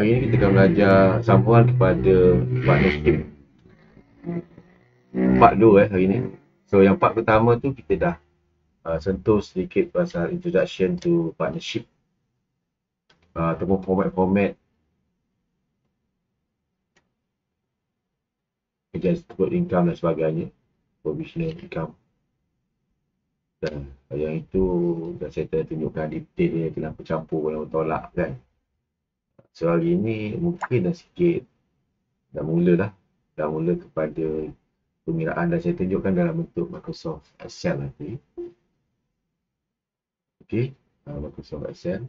Hari ini kita akan belajar sambungan kepada manuskrip. Part 2 eh hari ini. So yang part pertama tu kita dah uh, sentuh sedikit pasal introduction to partnership. Uh, ataupun format-format kerja sebut income dan sebagainya provisional income dan yang itu dah saya tunjukkan detail dia kenapa campur kenapa tolak kan So hari ni mungkin dah sikit dah mula dah. Dah mula kepada pemiraan dan saya tunjukkan dalam bentuk Microsoft Excel nanti. Okay, Microsoft Excel.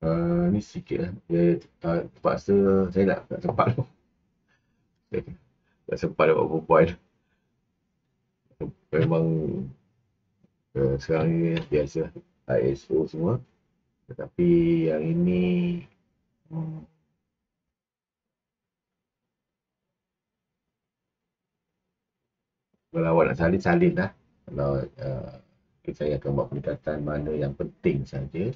Eh, ni sikit lah. Dia uh, terpaksa saya nak tak sempat tu. tak sempat dapat perempuan. Memang uh, sekarang ni biasa ISO semua. Tetapi yang ini hmm, Kalau awak nak salin, salin lah. Kalau uh, saya akan buat pendekatan mana yang penting saja.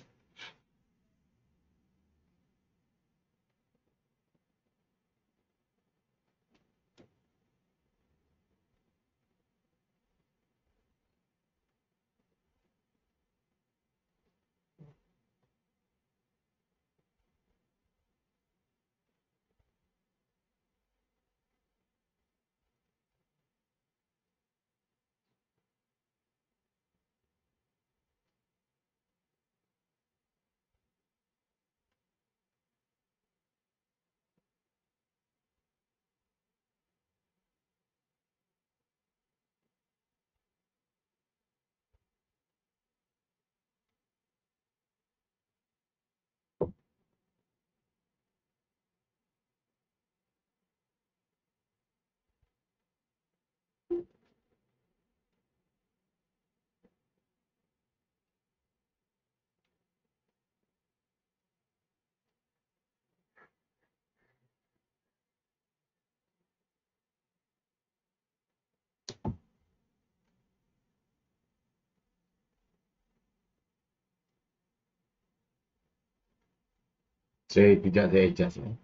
saya tidak saya adjust eh.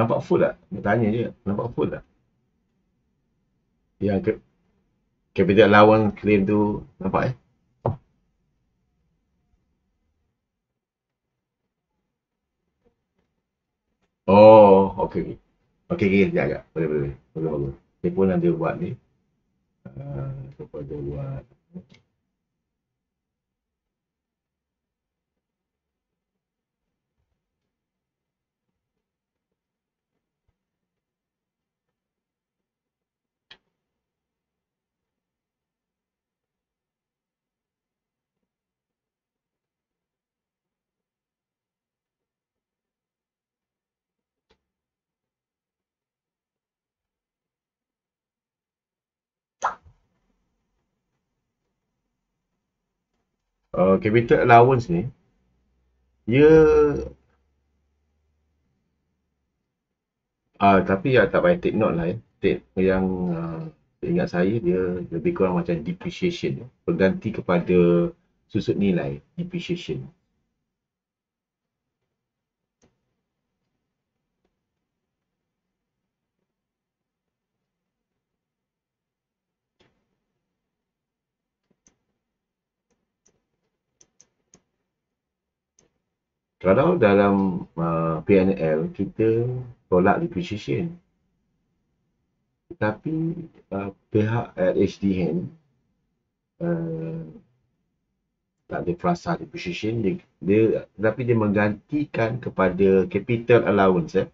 Nampak full tak? Nak tanya je. Nampak full tak? Yang ke capital lawan claim tu nampak eh? Oh, okey. Okey, okey, sekejap, sekejap. Boleh, boleh. Boleh, boleh. Dia pun ada buat ni. Uh, dia pun ada buat. Okay. uh, capital allowance ni dia ah uh, tapi ya tak payah note lah ya. Take yang uh, ingat saya dia lebih kurang macam depreciation pengganti eh. kepada susut nilai depreciation. kalau dalam uh, PNL kita tolak depreciation tapi uh, pihak RHDN uh, tak ada frasa depreciation dia, dia, tapi dia menggantikan kepada capital allowance eh.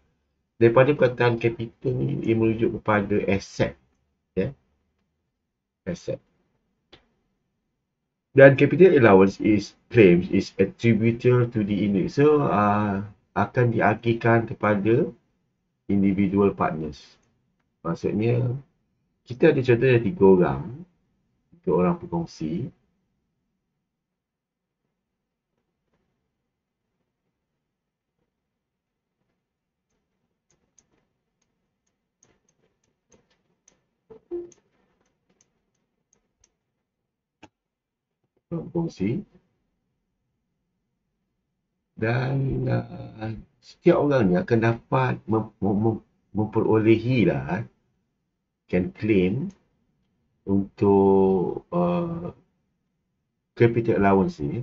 daripada perkataan capital ni ia merujuk kepada asset ya yeah. asset dan capital allowance is claims is attributable to the index. So uh, akan diagihkan kepada individual partners. Maksudnya kita ada contohnya tiga orang, tiga orang perkongsi. berfungsi dan uh, setiap orangnya akan dapat mem- mem- memperolehi lah eh. can claim untuk uh, capital allowance ni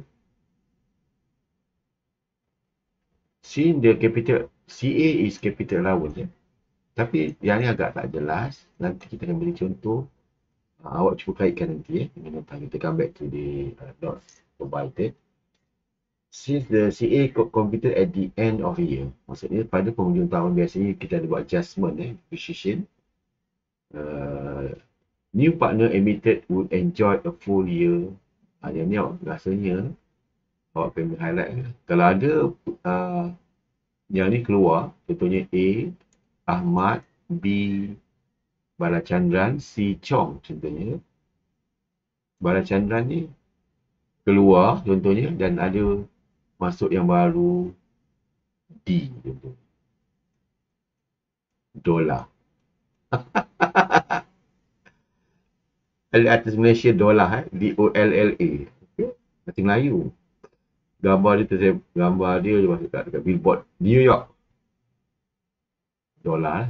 Seeing the capital CA is capital allowance eh. Tapi yang ni agak tak jelas Nanti kita akan beri contoh uh, awak cuba kaitkan nanti eh, dengan nota kita come back to the uh, notes provided since the CA computed at the end of the year maksudnya pada penghujung tahun biasanya kita ada buat adjustment eh, decision uh, new partner admitted would enjoy a full year uh, yang ni awak rasanya awak kena highlight eh. kalau ada uh, yang ni keluar contohnya A Ahmad B Balachandran si Chong contohnya. Balachandran ni keluar contohnya dan ada masuk yang baru D contohnya. Dolar. Ada atas Malaysia Dolar eh. D-O-L-L-A. Okay. Artis Melayu. Gambar dia saya Gambar dia dia masuk kat dekat billboard. New York. Dolar eh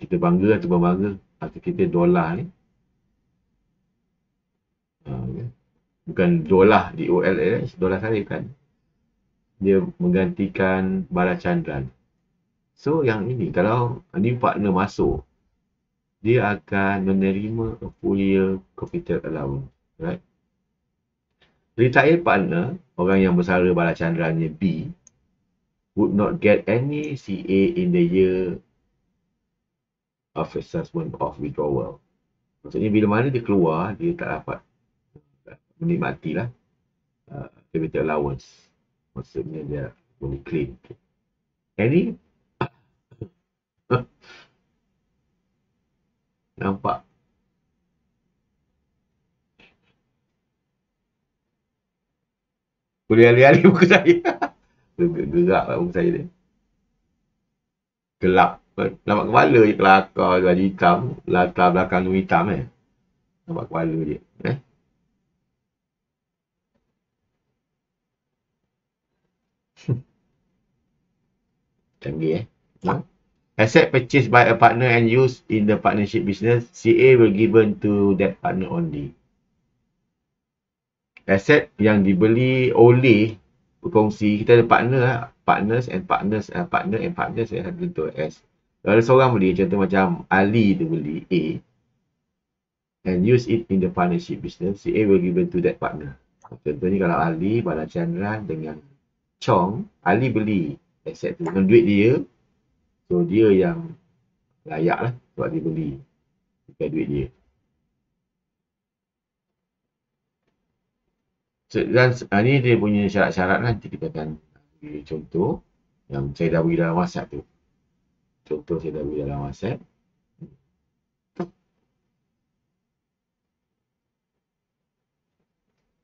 kita bangga atau bangga atau kita dolah ni eh. ha, ya. bukan dolah di OLS eh. dolah saya kan dia menggantikan bala Chandran. so yang ini kalau ni partner masuk dia akan menerima full year capital allowance right retired partner orang yang bersara bala candranya B would not get any CA in the year of assessment of withdrawal. Maksudnya bila mana dia keluar, dia tak dapat menikmati lah uh, limited allowance. Maksudnya dia boleh claim. Any Nampak Boleh alih-alih buku saya Gerak lah buku saya ni Gelap Nampak kepala je kelakar baju hitam. Latar belakang tu hitam eh. Nampak kepala je. Eh? Canggih eh. Huh? Asset purchased by a partner and used in the partnership business, CA will given to that partner only. Asset yang dibeli oleh perkongsi, kita ada partner, partners and partners, eh, partner and partners, saya akan tentu as kalau seorang beli, contoh macam Ali tu beli A and use it in the partnership business, si A will given to that partner. Contohnya kalau Ali, Balachandran dengan Chong, Ali beli aset tu dengan duit dia. So dia yang layak lah sebab dia beli dengan duit dia. So, dan uh, ni dia punya syarat-syarat lah. Nanti kita akan beri contoh yang saya dah beri dalam WhatsApp tu. Contoh saya tak dalam WhatsApp.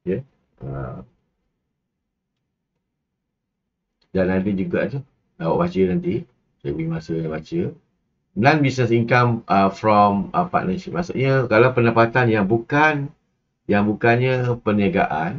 Ya. Yeah. Uh. Dan ada juga tu. Awak baca nanti. Saya beri masa baca. Non-business income uh, from uh, partnership. Maksudnya kalau pendapatan yang bukan yang bukannya perniagaan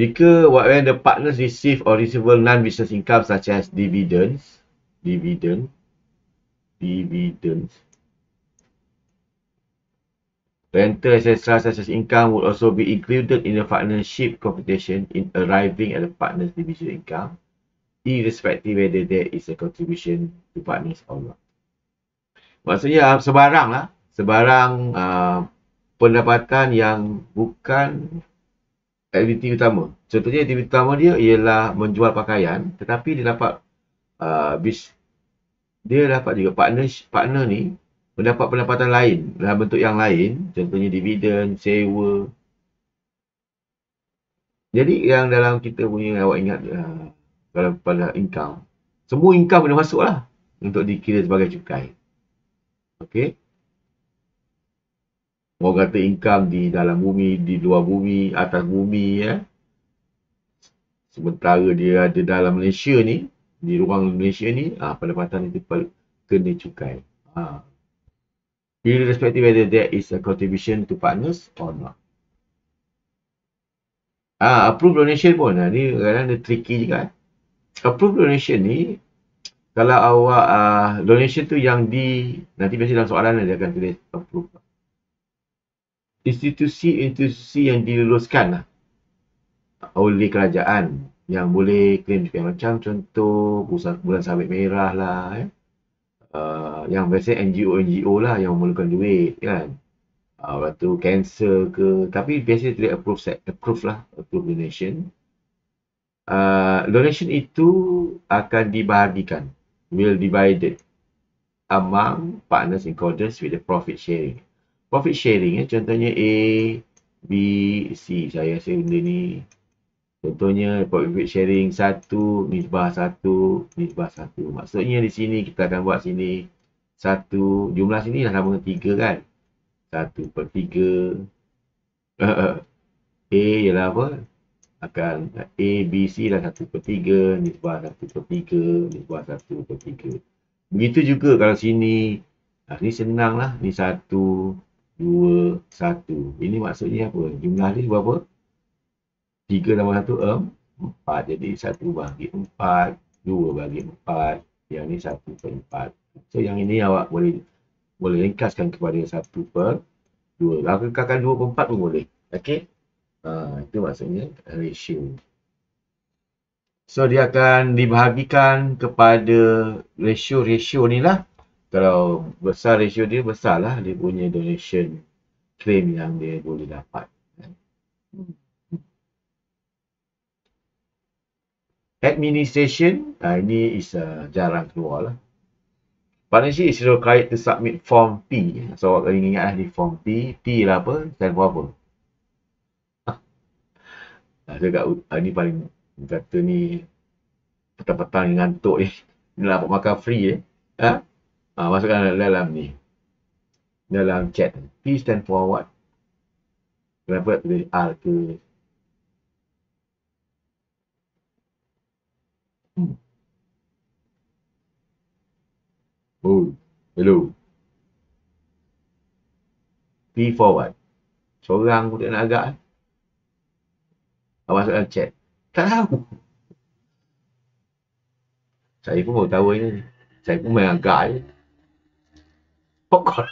Jika when the partners receive or receive non-business income such as dividends, dividend, dividends, rental etc. such as income would also be included in the partnership computation in arriving at the partners division income, irrespective whether there is a contribution to partners or not. Maksudnya sebarang lah, sebarang uh, pendapatan yang bukan aktiviti utama. Contohnya aktiviti utama dia ialah menjual pakaian tetapi dia dapat uh, bis dia dapat juga partner partner ni mendapat pendapatan lain dalam bentuk yang lain contohnya dividen, sewa. Jadi yang dalam kita punya awak ingat uh, dalam pada income. Semua income boleh masuk lah untuk dikira sebagai cukai. Okey. Orang kata income di dalam bumi, di luar bumi, atas bumi ya. Sementara dia ada dalam Malaysia ni, di ruang Malaysia ni, ah, pendapatan itu kena cukai. Ah. Irrespective whether there is a contribution to partners or not. Ah, approve donation pun. Ah, ni kadang dia tricky juga. Eh. Approve donation ni, kalau awak ah, donation tu yang di, nanti biasanya dalam soalan lah dia akan tulis approve institusi-institusi yang diluluskan lah. oleh kerajaan yang boleh claim juga macam contoh pusat bulan sabit merah lah eh. Uh, yang biasa NGO-NGO lah yang memerlukan duit kan uh, lepas tu cancer ke tapi biasa dia approve set approve lah approve donation uh, donation itu akan dibahagikan will divided among partners in accordance with the profit sharing profit sharing ya. contohnya A B C saya rasa benda ni contohnya profit sharing 1 nisbah 1 nisbah 1 maksudnya di sini kita akan buat sini 1 jumlah sini dah sama dengan 3 kan 1 per 3 A ialah apa akan A, B, C lah 1 per 3, nisbah 1 per 3, nisbah 1 per 3. Begitu juga kalau sini, ah, ni senang lah, ni 2, 1. Ini maksudnya apa? Jumlah dia berapa? 3 tambah 1, 4. Jadi 1 bagi 4, 2 bagi 4. Yang ini 1 per 4. So yang ini awak boleh boleh ringkaskan kepada 1 per 2. Awak ringkaskan 2 per 4 pun boleh. Okay? Ha, itu maksudnya ratio. So dia akan dibahagikan kepada ratio-ratio ni lah kalau besar ratio dia besarlah dia punya donation claim yang dia boleh dapat administration nah ini is uh, jarang keluar lah partnership is required to submit form P so kalau ingat lah di form P P lah apa stand for apa ada ah, kat ah, ni paling kata ni petang-petang ngantuk ni nak lah dapat makan free eh ha? Ha, masukkan dalam ni. Dalam chat. P stand for what? Kenapa tak pilih R ke? Hmm. Oh, hello. P for what? Seorang pun nak agak. Eh? Awak ah, masukkan chat. Tak tahu. Saya pun tahu ini. Saya pun main agak je. Eh? Pokok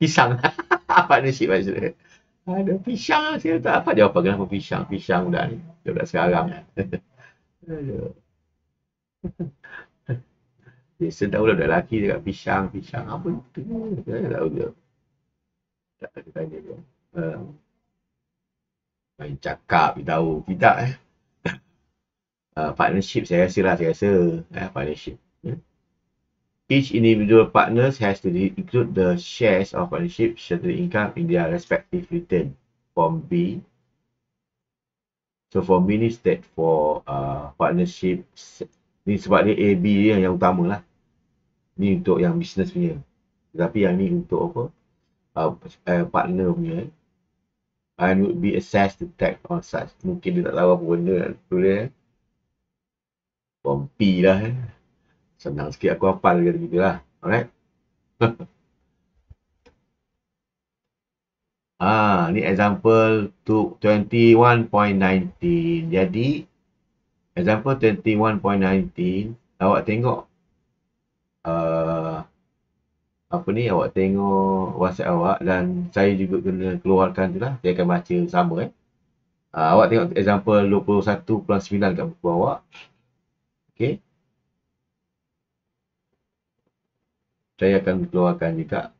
pisang. apa Partnership maksudnya. Ada pisang saya tak apa jawapan kenapa pisang. Pisang budak ni. Budak sekarang. Dia sedar lah lelaki dekat pisang, pisang apa itu. Saya tak tahu Tak ada tanya dia. Um, main cakap, dia tahu. Tidak eh. Uh, partnership saya rasa lah, saya rasa. Eh, partnership. Each individual partners has to include the shares of partnership share the income in their respective return. Form B. So for B is that for uh, partnership. Ni sebab dia A, B yang yang utama lah. Ni untuk yang business punya. Tapi yang ni untuk apa? Uh, uh, partner punya. And would be assessed to tax on such. Mungkin dia tak tahu apa benda nak lah. tulis. Form P lah. Eh. Senang sikit aku hafal kata gitu lah. Alright. ah, ni example to 21.19. Jadi, example 21.19, awak tengok uh, apa ni, awak tengok WhatsApp awak dan saya juga kena keluarkan tu lah. Saya akan baca sama eh. Uh, awak tengok example 21.9 kat buku awak. Okay. saya akan keluarkan juga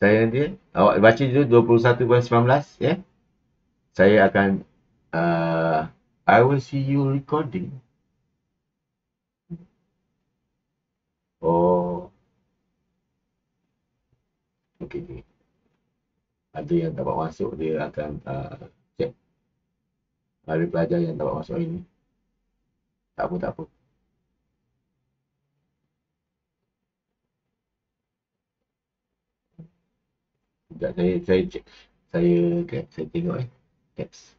Saya nanti awak baca dulu 21 bulan 19 ya. Saya akan uh, I will see you recording. Oh. Okey. Ada yang dapat masuk dia akan uh, check. Ada pelajar yang dapat masuk ini. Tak apa tak apa. Sekejap saya saya check. Saya saya tengok eh. Caps.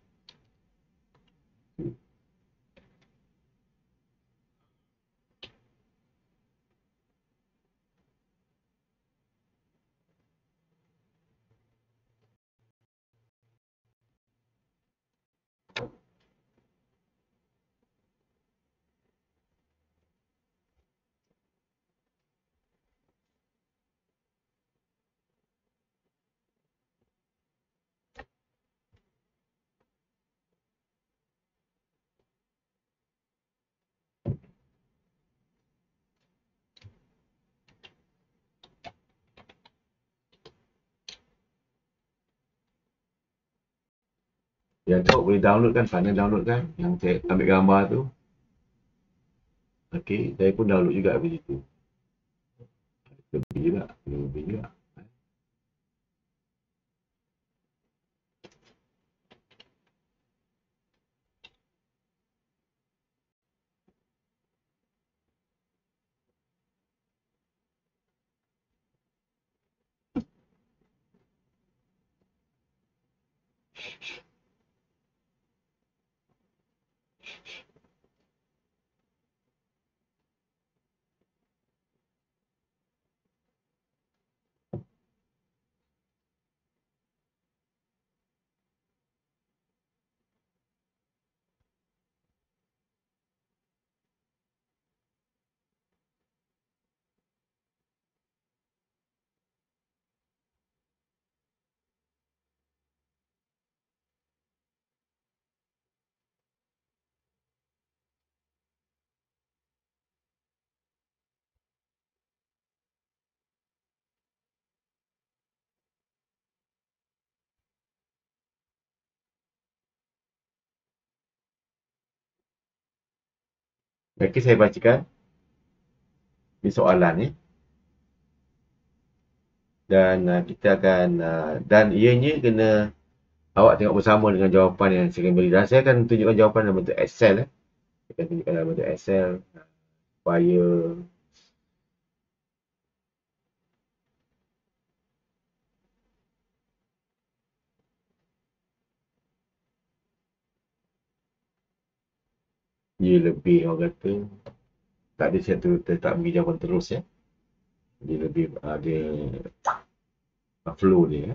yang tahu boleh download kan sana download kan yang saya ambil gambar tu okey saya pun download juga begitu lebih juga lebih juga Okey, saya bacakan ini soalan ni. Dan uh, kita akan, uh, dan ianya kena awak tengok bersama dengan jawapan yang saya akan beri. Dan saya akan tunjukkan jawapan dalam bentuk Excel. Eh. Saya akan tunjukkan dalam bentuk Excel. Supaya... Uh, dia lebih orang kata tak ada saya tu tak ambil jawapan terus ya. Dia lebih ada ah, uh, ah, flow dia. Ya.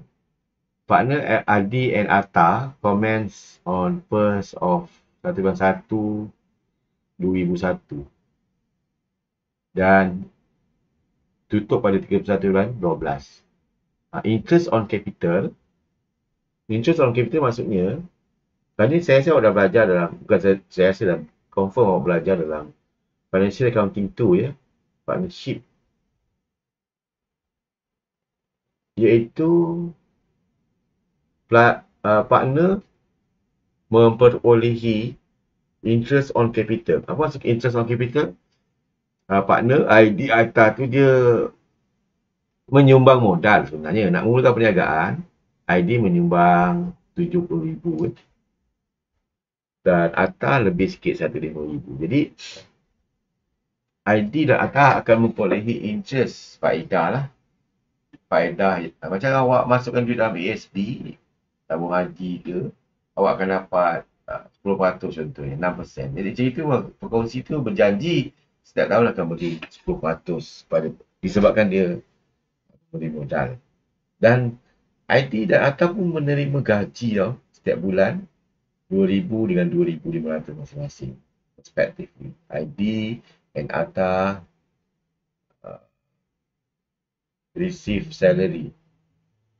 Partner eh, Adi and Atta comments on first of 1.1 2001 dan tutup pada 31 bulan 12. Uh, ah, interest on capital interest on capital maksudnya tadi saya saya sudah belajar dalam bukan saya saya dalam confirm awak belajar dalam financial accounting tu ya partnership iaitu uh, partner memperolehi interest on capital apa maksud interest on capital uh, partner ID atas tu dia menyumbang modal sebenarnya nak mulakan perniagaan ID menyumbang 70,000 eh dan atas lebih sikit satu lima ribu. Jadi ID dan atas akan memperolehi inches faedah lah. Faedah eh, macam awak masukkan duit dalam ASB tabung haji ke awak akan dapat eh, uh, 10% contohnya 6%. Jadi cerita perkongsi tu berjanji setiap tahun akan beri 10% pada disebabkan dia beri modal. Dan ID dan atas pun menerima gaji tau setiap bulan 2000 dengan 2500 masing-masing respectively ID and ATA uh, receive salary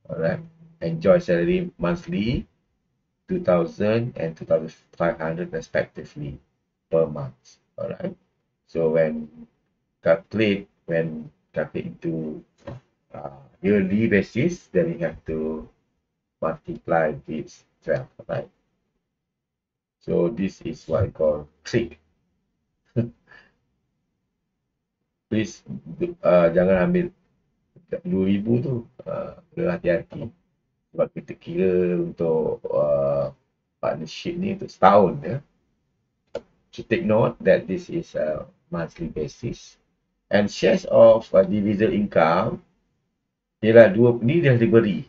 alright enjoy salary monthly 2000 and 2500 respectively per month alright so when calculate when calculate into uh, yearly basis then you have to multiply this 12 alright. So this is what I call trick. Please uh, jangan ambil 2000 tu. Uh, hati-hati. Sebab kita kira untuk uh, partnership ni untuk setahun. Ya. So take note that this is a monthly basis. And shares of uh, dividend income. Ialah dua, ni dah diberi.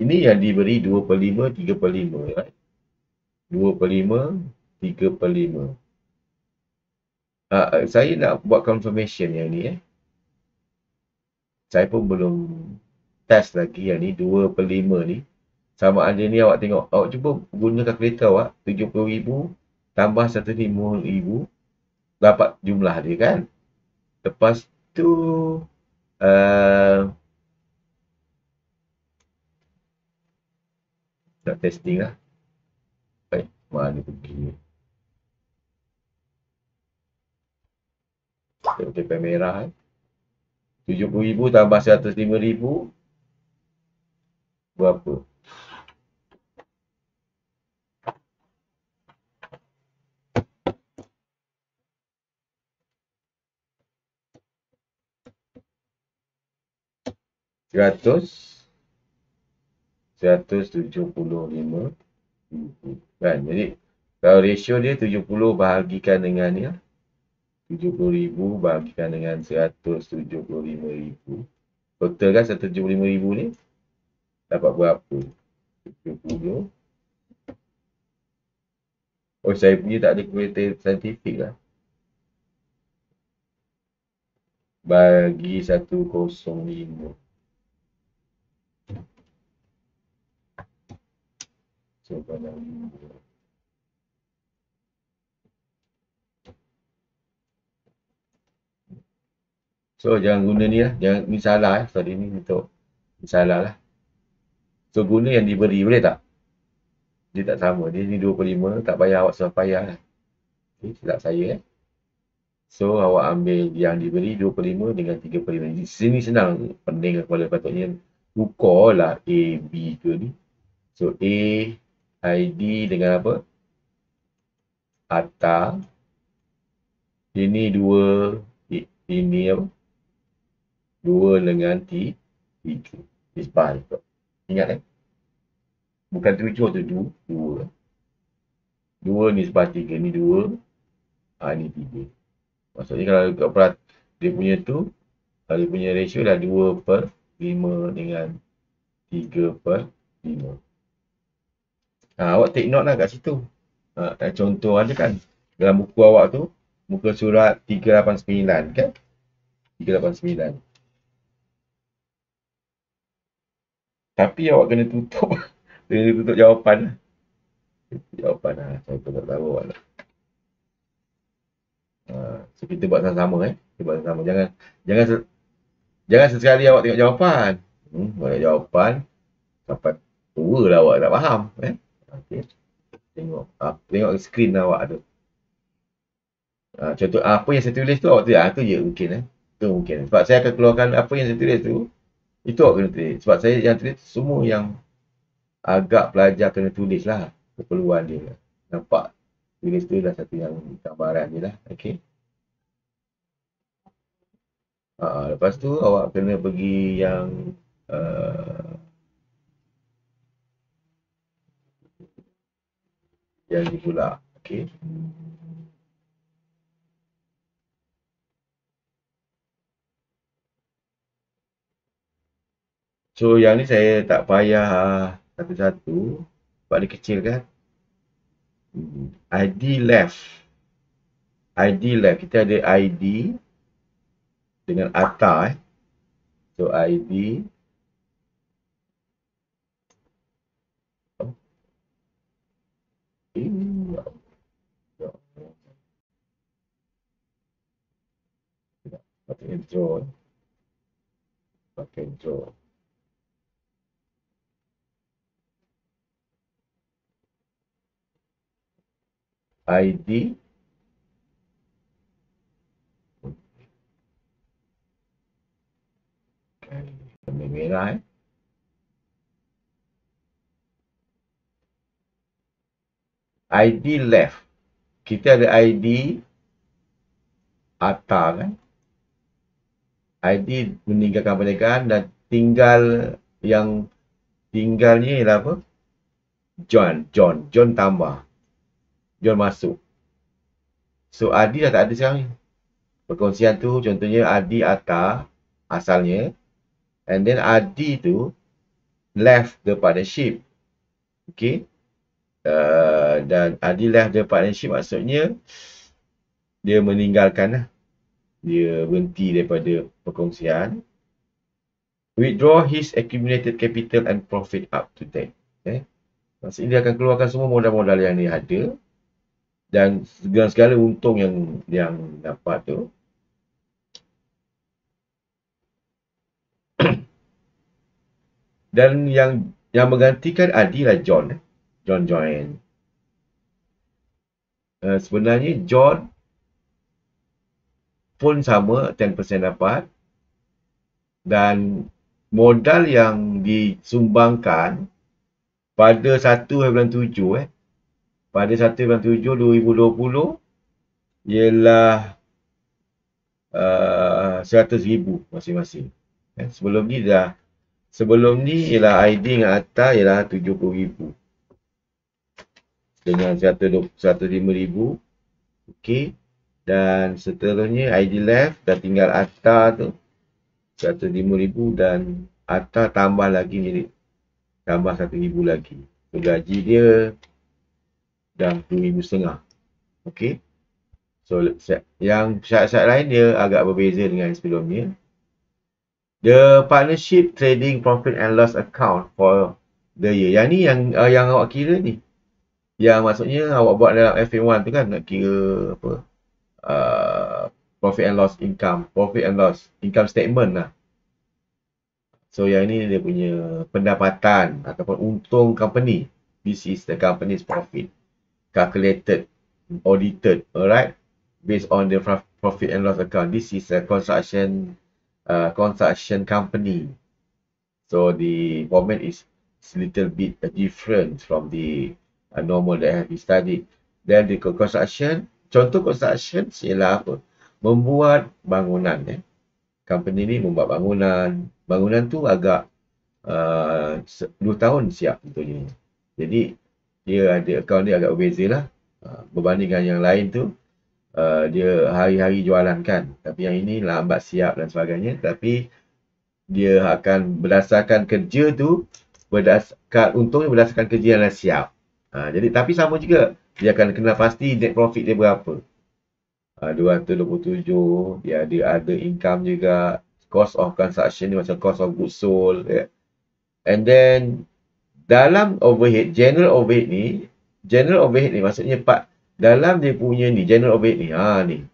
Ini yang diberi 2 per 5, 3 per 5. Right? 2 per 5, 3 per 5. Uh, ah, ah, saya nak buat confirmation yang ni. Eh. Saya pun belum test lagi yang ni. 2 per 5 ni. Sama ada ni awak tengok. Awak cuba guna kalkulator awak. 70,000 tambah 150,000. Dapat jumlah dia kan. Lepas tu... Uh, nak testing lah mana pergi Tengok tepi merah eh. RM70,000 tambah RM105,000 Berapa? RM100 175 Kan? Jadi, kalau ratio dia 70 bahagikan dengan ni 70,000 lah. bahagikan dengan 175,000. Total kan ribu ni dapat berapa? 70. Oh, saya punya tak ada kualiti saintifik lah. Bagi 105. So jangan guna ni lah. Jangan, ni salah eh. Sorry ni untuk. Ni salah lah. So guna yang diberi boleh tak? Dia tak sama. Dia ni 25. Tak payah awak sebab payah lah. Okay, silap saya eh. So awak ambil yang diberi 25 dengan 35. Di sini senang. Pening lah kepala patutnya. Tukar lah A, B tu ni. So A ID dengan apa? Atta. Ini dua. Ini apa? Dua dengan T. Tujuh. Isbah itu. Ingat kan? Eh? Bukan tujuh tu. Dua. Dua. Dua ni sebab tiga. Ini dua. Ha, ni tiga. Maksudnya kalau kau perat dia punya tu. Dia punya ratio dah dua per lima dengan tiga per lima. Ha, awak take note lah kat situ. Ha, contoh ada kan dalam buku awak tu muka surat 389 kan? 389. Tapi awak kena tutup. kena tutup jawapan. Lah. Jawapan lah. Saya pun tak tahu awak lah. Ha, so kita buat sama-sama eh. Kita buat sama-sama. Jangan, jangan, jangan sesekali awak tengok jawapan. Hmm, banyak jawapan. Dapat tua lah awak tak faham. Eh? Okay. Tengok. Ah, tengok screen lah awak ada. Ah, contoh apa yang saya tulis tu awak tulis. Ah, tu je mungkin. Eh. Tu mungkin. Sebab saya akan keluarkan apa yang saya tulis tu. Itu awak kena tulis. Sebab saya yang tulis semua yang agak pelajar kena tulis lah. Keperluan dia. Nampak? Tulis tu lah satu yang gambaran dia lah. Okay. Ha, ah, lepas tu awak kena pergi yang uh, yang ni pula okey so yang ni saya tak payah satu-satu sebab dia kecil kan hmm. id left id left kita ada id dengan atas eh. so id and draw. I can ID. Okay. Mira. Eh. ID left. Kita ada ID atas. Eh? IT meninggalkan perniagaan dan tinggal yang tinggalnya ialah apa? John, John, John tambah. John masuk. So Adi dah tak ada sekarang ni. Perkongsian tu contohnya Adi Atta asalnya and then Adi tu left the partnership. Okay. Uh, dan Adi left the partnership maksudnya dia meninggalkan lah dia berhenti daripada perkongsian withdraw his accumulated capital and profit up to date eh maksud dia akan keluarkan semua modal-modal yang dia ada dan segala, segala untung yang yang dapat tu dan yang yang menggantikan Adi lah John eh. John join uh, eh, sebenarnya John pun sama 10% dapat dan modal yang disumbangkan pada 1.7 eh pada 1.7 2020 ialah uh, 100,000 masing-masing eh, sebelum ni dah sebelum ni ialah ID dengan Atta ialah 70,000 dengan 100, 105,000 okey dan seterusnya ID left dah tinggal Atta tu 105,000 dan Atta tambah lagi ni tambah 1,000 lagi. So, gaji dia dah 2,000 setengah. Okay. So yang syarat-syarat lain dia agak berbeza dengan sebelumnya. The partnership trading profit and loss account for the year. Yang ni yang uh, yang awak kira ni. Yang maksudnya awak buat dalam FA1 tu kan nak kira apa? Uh, profit and loss income, profit and loss income statement lah. So yang ini dia punya pendapatan ataupun untung company. This is the company's profit. Calculated, audited, alright? Based on the profit and loss account. This is a construction uh, construction company. So the format is a little bit different from the uh, normal that have been studied. Then the construction, Contoh construction ialah apa? Membuat bangunan. Eh. Company ini membuat bangunan. Bangunan tu agak uh, 2 tahun siap tentunya. Jadi dia ada account dia agak berbeza lah. Uh, dengan yang lain tu uh, dia hari-hari jualan kan. Tapi yang ini lambat siap dan sebagainya. Tapi dia akan berdasarkan kerja tu berdasarkan untungnya berdasarkan kerja yang dah siap. Uh, jadi tapi sama juga dia akan kenal pasti net profit dia berapa. Ah, uh, 227, dia ada ada income juga. Cost of transaction ni macam cost of goods sold. Yeah. And then, dalam overhead, general overhead ni, general overhead ni maksudnya part dalam dia punya ni, general overhead ni, ha ni.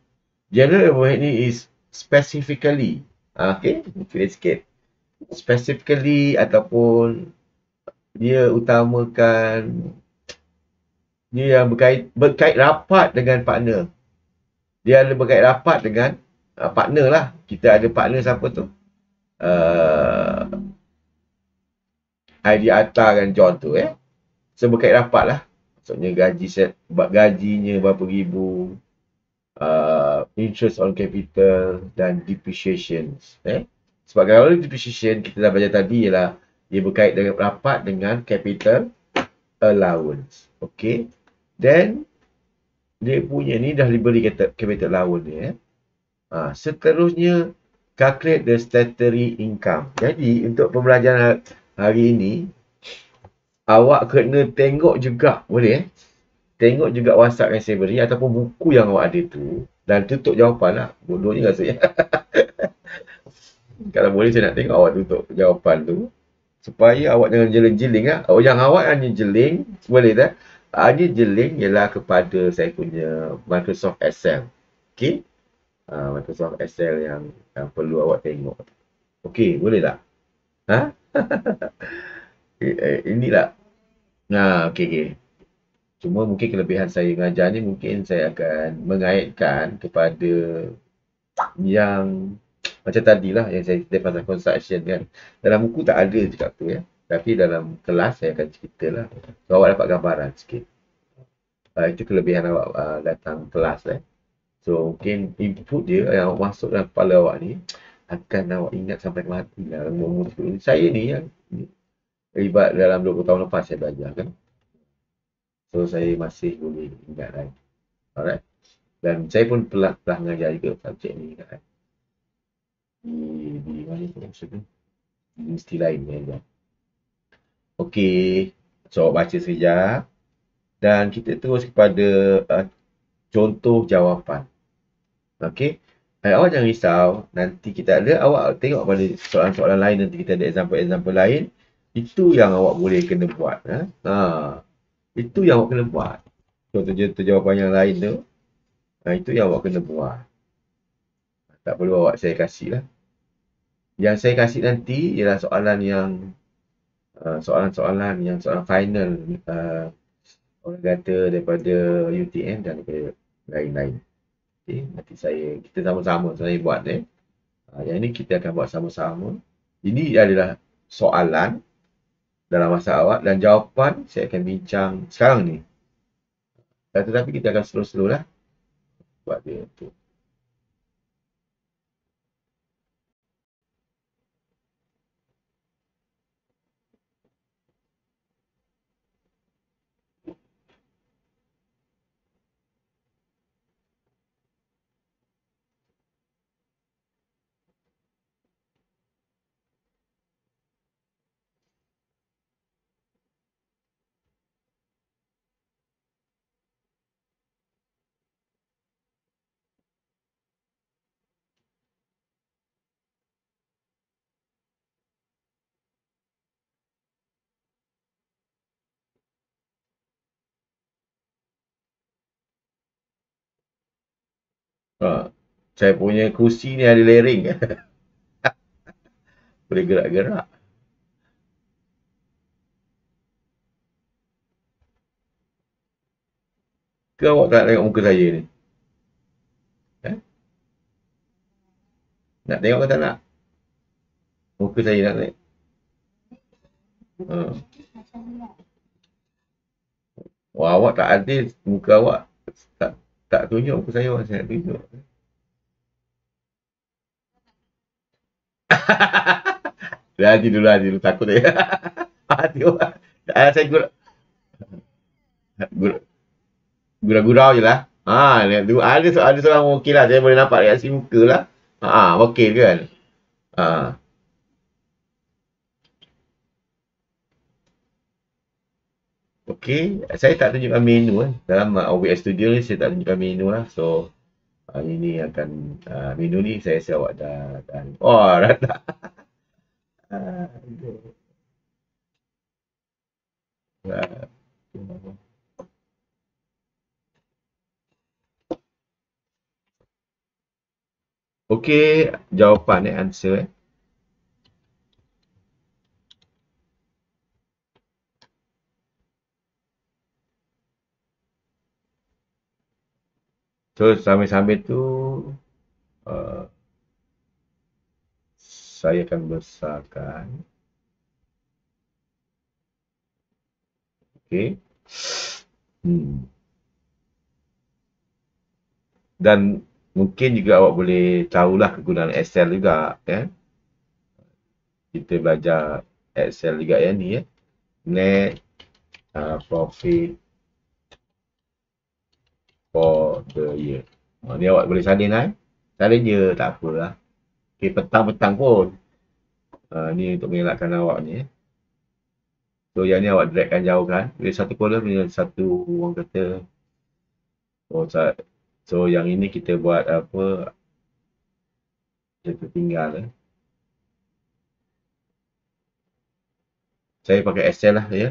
General overhead ni is specifically, ha, okay, kira sikit. Specifically ataupun dia utamakan dia yang berkait berkait rapat dengan partner. Dia ada berkait rapat dengan uh, partner lah. Kita ada partner siapa tu? Uh, Heidi Atta dan John tu eh. So berkait rapat lah. Maksudnya gaji set, gajinya berapa ribu. Uh, interest on capital dan depreciation. Eh? Sebab kalau depreciation kita dah belajar tadi ialah dia berkait dengan rapat dengan capital allowance. Okay. Then, dia punya ni dah diberi capital lawan ni. Eh. Ha, seterusnya, calculate the statutory income. Jadi, untuk pembelajaran ha, hari ini, awak kena tengok juga, boleh eh? Tengok juga WhatsApp yang saya beri ataupun buku yang awak ada tu dan tutup jawapan lah. Bodohnya rasanya. Kalau boleh saya nak tengok awak tutup jawapan tu supaya awak jangan jeling-jeling lah. Oh, yang awak hanya jeling, boleh tak? Eh? uh, dia je link ialah kepada saya punya Microsoft Excel. Okey. Uh, Microsoft Excel yang, yang perlu awak tengok. Okey, boleh tak? Ha? Eh, eh, inilah. Nah, ha, okey okey. Cuma mungkin kelebihan saya mengajar ni mungkin saya akan mengaitkan kepada yang macam tadilah yang saya depan construction kan. Dalam buku tak ada cakap tu ya. Tapi dalam kelas saya akan ceritalah. So awak dapat gambaran sikit. Uh, itu kelebihan awak uh, datang kelas eh. So mungkin input dia yang masuk dalam kepala awak ni akan awak ingat sampai mati lah. umur Saya ni yang ah, ribat dalam 20 tahun lepas saya belajar kan. So saya masih boleh ingat kan. Alright. Dan saya pun telah telah mengajar juga subjek ni kan. Di di mana tu maksudnya? Di mesti lain ni ya, kan. Okey, cuba baca sekejap. Dan kita terus kepada uh, contoh jawapan. Okey, eh, awak jangan risau. Nanti kita ada, awak tengok pada soalan-soalan lain. Nanti kita ada example-example lain. Itu yang awak boleh kena buat. Ha? Ha. Itu yang awak kena buat. Contoh-contoh jawapan yang lain tu. Ha, itu yang awak kena buat. Tak perlu awak saya kasih lah. Yang saya kasih nanti ialah soalan yang Uh, soalan-soalan yang soalan final uh, orang kata daripada UTM dan daripada lain-lain. Okey, nanti saya kita sama-sama saya buat eh. Uh, yang ini kita akan buat sama-sama. Ini adalah soalan dalam masa awak dan jawapan saya akan bincang sekarang ni. Tetapi kita akan slow-slow lah buat dia tu. Okay. Ha, saya punya kursi ni ada lering Boleh gerak-gerak. Kau awak tak tengok muka saya ni? Eh? Nak tengok ke tak nak? Muka saya nak tengok. Ha. Wah, awak tak ada muka awak. Tak, tak tunjuk pun saya orang saya nak tunjuk dah hati dulu hati dulu takut dia hati orang ah, saya gurau gurau gura, gurau je lah ah, Haa, ada, tu ada seorang okey lah. Saya boleh nampak reaksi muka lah. Haa, ah, okey kan? Haa. Okay, saya tak tunjukkan menu eh. Dalam uh, OBS Studio ni saya tak tunjukkan menu lah. So, hari ni akan uh, menu ni saya rasa awak dah akan. Oh, rata. okay, jawapan eh, answer eh. So sambil-sambil tu uh, saya akan besarkan. Okey. Hmm. Dan mungkin juga awak boleh tahulah kegunaan Excel juga ya. Kita belajar Excel juga ya ni ya. Eh? Net uh, profit for the year. Oh, dia awak boleh salin lah. Salin je tak apalah. Okay, petang-petang pun. Uh, ni untuk mengelakkan awak ni. Eh. So yang ni awak dragkan jauh kan. Bila satu kolam punya satu orang kata. Oh, so, so yang ini kita buat apa. Kita tertinggal lah. Saya pakai Excel lah ya.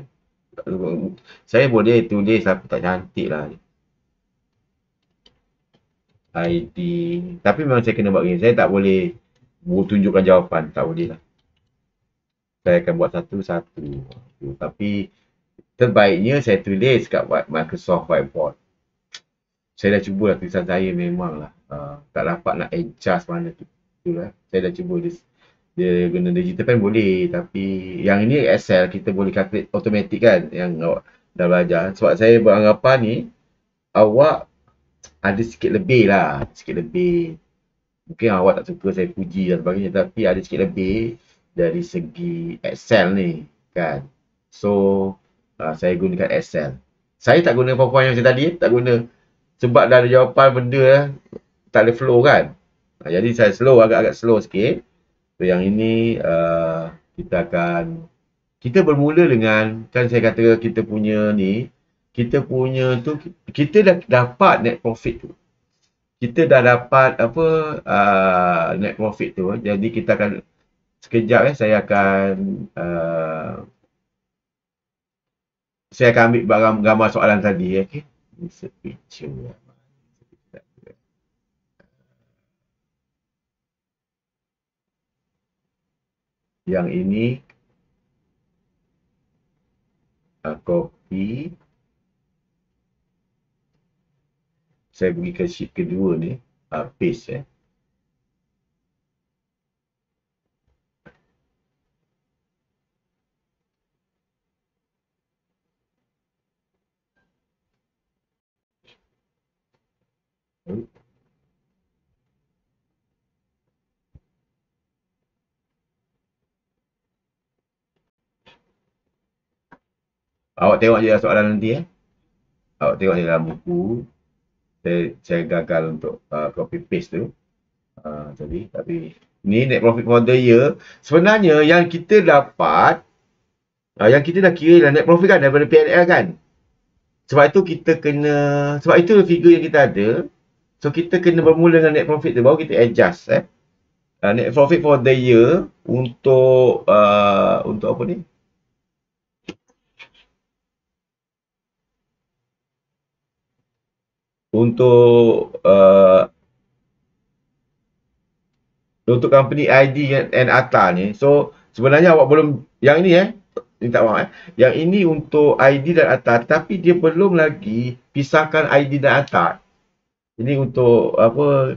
Saya boleh tulis tapi tak cantik lah. ID. Tapi memang saya kena buat gini. Saya tak boleh tunjukkan jawapan. Tak boleh lah. Saya akan buat satu-satu. Tapi terbaiknya saya tulis kat Microsoft Whiteboard. Saya dah cuba lah tulisan saya memang lah. Uh, tak dapat nak adjust mana tu. Itulah. Saya dah cuba dia, dia guna digital pen boleh. Tapi yang ini Excel kita boleh calculate automatic kan. Yang awak dah belajar. Sebab saya beranggapan ni awak ada sikit lebih lah sikit lebih mungkin awak tak suka saya puji dan sebagainya tapi ada sikit lebih dari segi Excel ni kan so uh, saya gunakan Excel saya tak guna yang macam tadi tak guna sebab dah ada jawapan benda lah tak ada flow kan uh, jadi saya slow agak-agak slow sikit so yang ini uh, kita akan kita bermula dengan kan saya kata kita punya ni kita punya tu kita dah dapat net profit tu kita dah dapat apa uh, net profit tu jadi kita akan sekejap eh saya akan uh, saya akan ambil barang gambar soalan tadi eh, okey insert picture yang ini uh, ah, copy saya berikan sheet kedua ni uh, ah, paste eh Awak tengok je lah soalan nanti eh. Awak tengok je dalam buku saya, saya gagal untuk uh, copy paste tu. Uh, jadi, tapi ni net profit for the year. Sebenarnya yang kita dapat, uh, yang kita dah kira ialah net profit kan daripada PNL kan. Sebab itu kita kena, sebab itu figure yang kita ada. So, kita kena bermula dengan net profit tu. Baru kita adjust eh. Uh, net profit for the year untuk, uh, untuk apa ni? untuk uh, untuk company ID and ATA ni. So sebenarnya awak belum yang ini eh minta maaf eh. Yang ini untuk ID dan ATA tapi dia belum lagi pisahkan ID dan ATA. Ini untuk apa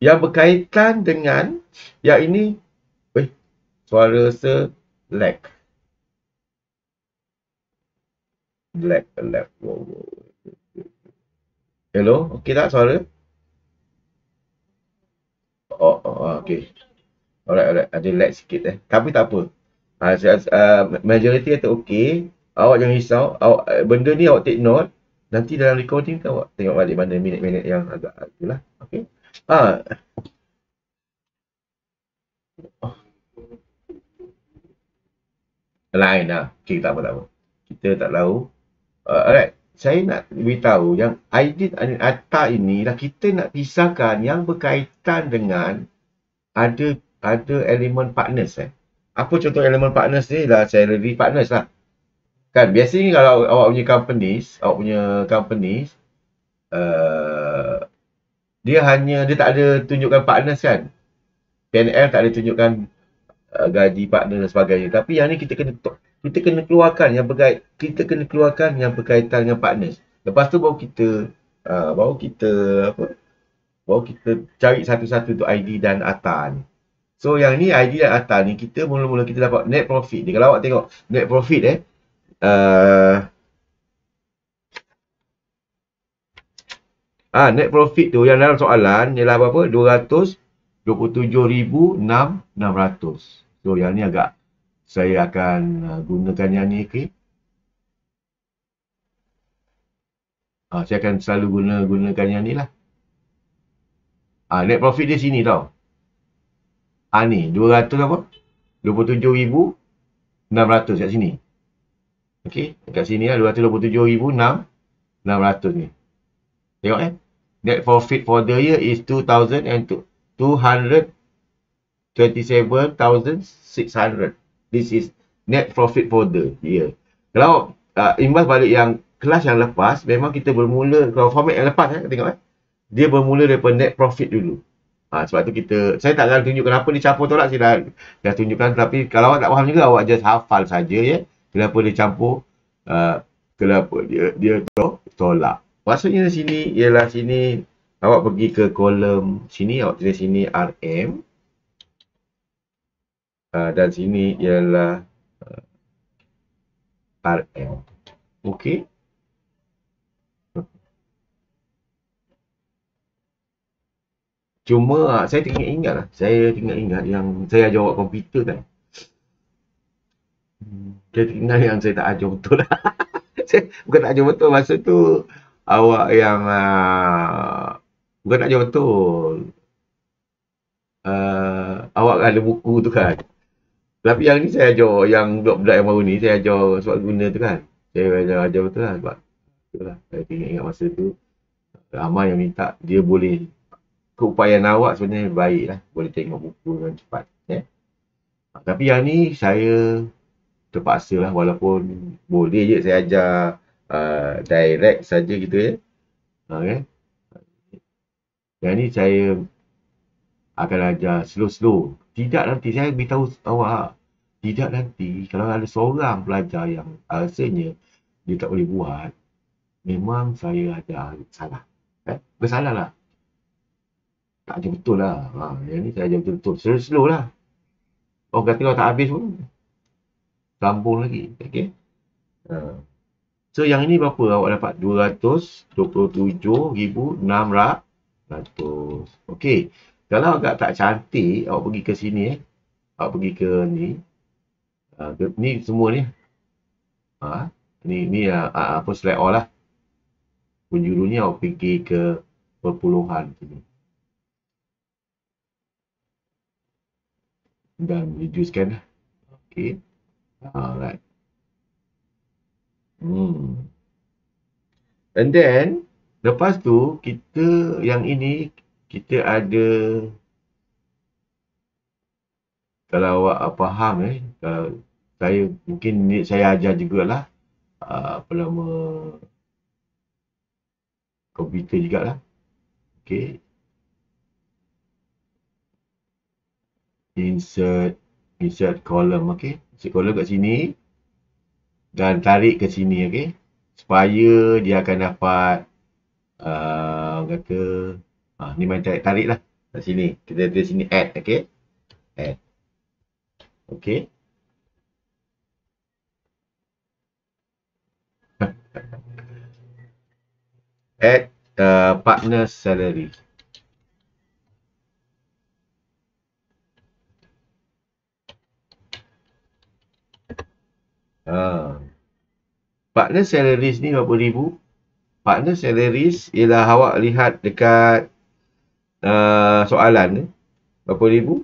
yang berkaitan dengan yang ini Weh suara se black Black, black, whoa, whoa. Hello, okey tak suara? Oh, oh, oh okey. Alright, alright. Ada lag sikit eh. Tapi tak apa. Ha, uh, majority kata okey. Awak jangan risau. Awak, eh, benda ni awak take note. Nanti dalam recording kan awak tengok balik mana minit-minit yang agak itulah. Okey. Ha. Oh. Lain lah. Okey, tak apa-apa. Kita tak tahu. Uh, alright saya nak beritahu yang Aidit Anil Atta ini lah kita nak pisahkan yang berkaitan dengan ada ada elemen partners eh. Apa contoh elemen partners ni lah salary partners lah. Kan biasanya kalau awak punya companies, awak punya companies uh, dia hanya dia tak ada tunjukkan partners kan. PNL tak ada tunjukkan uh, gaji partner dan sebagainya. Tapi yang ni kita kena kita kena keluarkan yang berkait kita kena keluarkan yang berkaitan dengan partners. Lepas tu baru kita uh, baru kita apa? Baru kita cari satu-satu untuk ID dan ATA ni. So yang ni ID dan ATA ni kita mula-mula kita dapat net profit. Ni kalau awak tengok net profit eh uh, ah net profit tu yang dalam soalan ni lah berapa? 227,600. So yang ni agak saya akan uh, gunakan yang ni okay? Ah, ha, saya akan selalu guna gunakan yang ni lah ha, ah, net profit dia sini tau ha, ni 200 apa 27,600 kat sini okey kat sini lah 227,600 ni tengok eh net profit for the year is 2,000 and 227,600 this is net profit for the year. Kalau uh, imbas balik yang kelas yang lepas, memang kita bermula, kalau format yang lepas, eh, tengok eh, dia bermula daripada net profit dulu. Ha, sebab tu kita, saya tak akan tunjuk kenapa dia campur tolak, saya dah, dah tunjukkan. Tapi kalau awak tak faham juga, awak just hafal saja ya. Kenapa dia campur, uh, kenapa dia, dia tolak. Maksudnya sini, ialah sini, awak pergi ke kolom sini, awak tulis sini RM. Ah, dan sini ialah uh, ah, RM. Okey. Cuma ah, saya teringat ingat lah. Saya teringat ingat yang saya ajar awak komputer kan. Saya hmm, teringat yang saya tak ajar betul lah. saya bukan tak ajar betul. Masa tu awak yang uh, bukan tak ajar betul. Uh, awak ada buku tu kan. Tapi yang ni saya ajar yang blok budak yang baru ni saya ajar sebab guna tu kan. Saya ajar ajar betul lah kan sebab itulah saya ingat, ingat masa tu ramai yang minta dia boleh keupayaan awak sebenarnya baik lah boleh tengok buku dengan cepat eh? tapi yang ni saya terpaksa lah walaupun boleh je saya ajar uh, direct saja gitu ya eh? Ha, okay. Ya. yang ni saya akan ajar slow-slow. Tidak nanti, saya beritahu awak. Tidak nanti, kalau ada seorang pelajar yang rasanya dia tak boleh buat, memang saya ada salah. Eh, bersalah lah. Tak ada betul lah. Ha, yang ni saya ajar betul-betul. Slow-slow lah. Orang kata kalau tak habis pun, sambung lagi. Okay. Ha. So yang ini berapa awak dapat? 227,600. Okay. Kalau agak tak cantik, awak pergi ke sini eh. Awak pergi ke ni. Ah, ke ni semua ni. Ha? ni ni uh, apa select all lah. Penjuru ni awak pergi ke perpuluhan sini. Dan reducekan lah. Okay. Alright. Hmm. And then, lepas tu, kita yang ini, kita ada kalau awak faham eh kalau saya mungkin ni saya ajar jugalah ah, apa nama komputer jugalah okey insert insert column okey insert column kat sini dan tarik ke sini okey supaya dia akan dapat uh, kata Ha, ni main tarik, tarik lah. Kat sini. Kita ada sini add. Okay. Add. Okay. add uh, partner salary. Uh, partner salaries ni berapa ribu? Partner salaries ialah awak lihat dekat uh, soalan ni. Berapa ribu?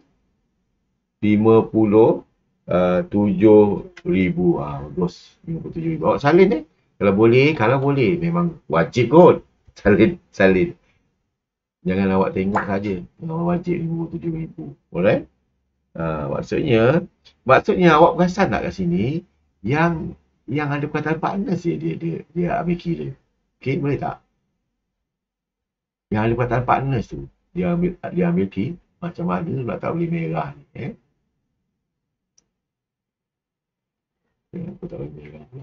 Ah, tujuh ribu. Bagus. Ah, uh, tujuh ribu. Awak salin ni. Eh? Kalau boleh, kalau boleh. Memang wajib kot. Salin, salin. Jangan awak tengok saja. Memang wajib lima tujuh ribu. Alright? Uh, maksudnya, maksudnya awak perasan tak kat sini yang yang ada perkataan partners dia, dia, dia, dia ambil kira. Okay, boleh tak? Yang ada perkataan partners tu dia ambil dia ambil T macam mana sebab tak boleh merah ni eh kenapa tak boleh merah ni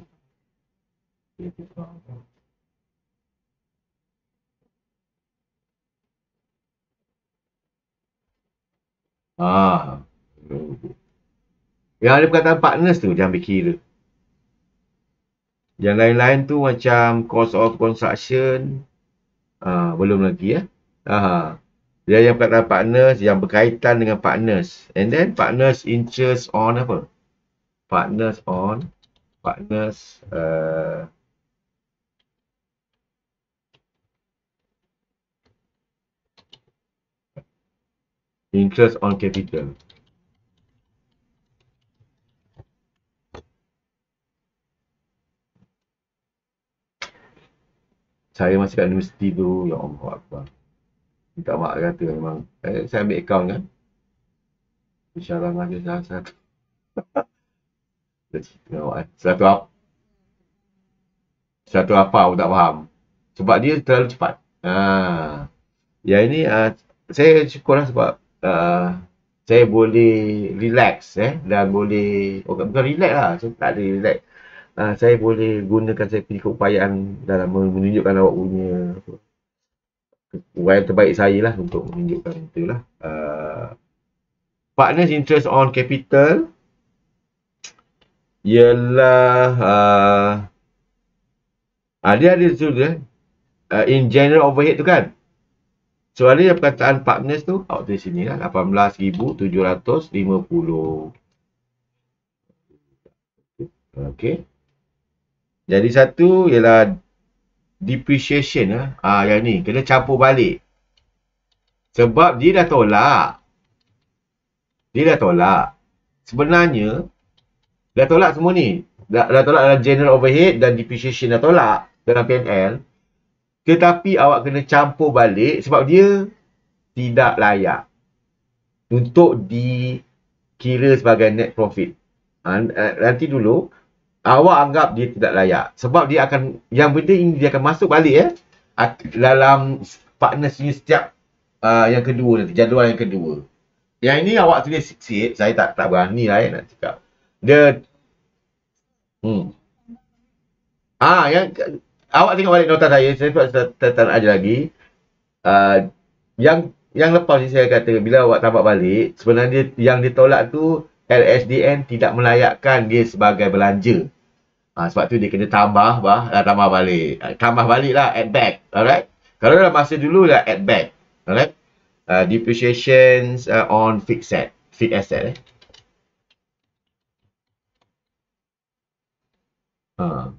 Ah. Oh. Yang ada perkataan partners tu jangan ambil Yang lain-lain tu macam cost of construction ah, belum lagi ya. Ah. Dia yang berkaitan partners yang berkaitan dengan partners. And then partners interest on apa? Partners on partners uh, interest on capital. Saya masih kat universiti tu, ya Allah Akbar minta mak kata memang eh, saya ambil akaun kan insyaAllah ada lah salah satu satu apa satu apa aku tak faham sebab dia terlalu cepat ha. ya ini uh, saya syukur lah sebab uh, saya boleh relax eh, dan boleh oh, bukan relax lah saya tak ada relax uh, saya boleh gunakan saya punya keupayaan dalam menunjukkan awak punya apa, wayang terbaik saya lah untuk menunjukkan itu lah. Uh, partners interest on capital ialah uh, ah, dia ada tu dia uh, in general overhead tu kan so ada perkataan partners tu out oh, di sini lah 18,750 okay jadi satu ialah depreciation eh? ah ha? yang ni kena campur balik sebab dia dah tolak dia dah tolak sebenarnya dah tolak semua ni dah, dah tolak dalam general overhead dan depreciation dah tolak dalam PNL tetapi awak kena campur balik sebab dia tidak layak untuk dikira sebagai net profit ha, nanti dulu awak anggap dia tidak layak sebab dia akan yang penting dia akan masuk balik eh dalam partner you setiap uh, yang kedua nanti jadual yang kedua yang ini awak tulis sikit saya tak tak berani lah eh, nak cakap dia hmm ah yang awak tengok balik nota saya saya tak tertan aja lagi uh, yang yang lepas ni saya kata bila awak tampak balik sebenarnya yang ditolak tu LSDN tidak melayakkan dia sebagai belanja. Ha, sebab tu dia kena tambah bah, ah, tambah balik. Ah, tambah balik lah, add back. Alright? Kalau dalam masa dulu lah, add back. Alright? Uh, depreciation uh, on fixed set, Fixed asset eh. Ha.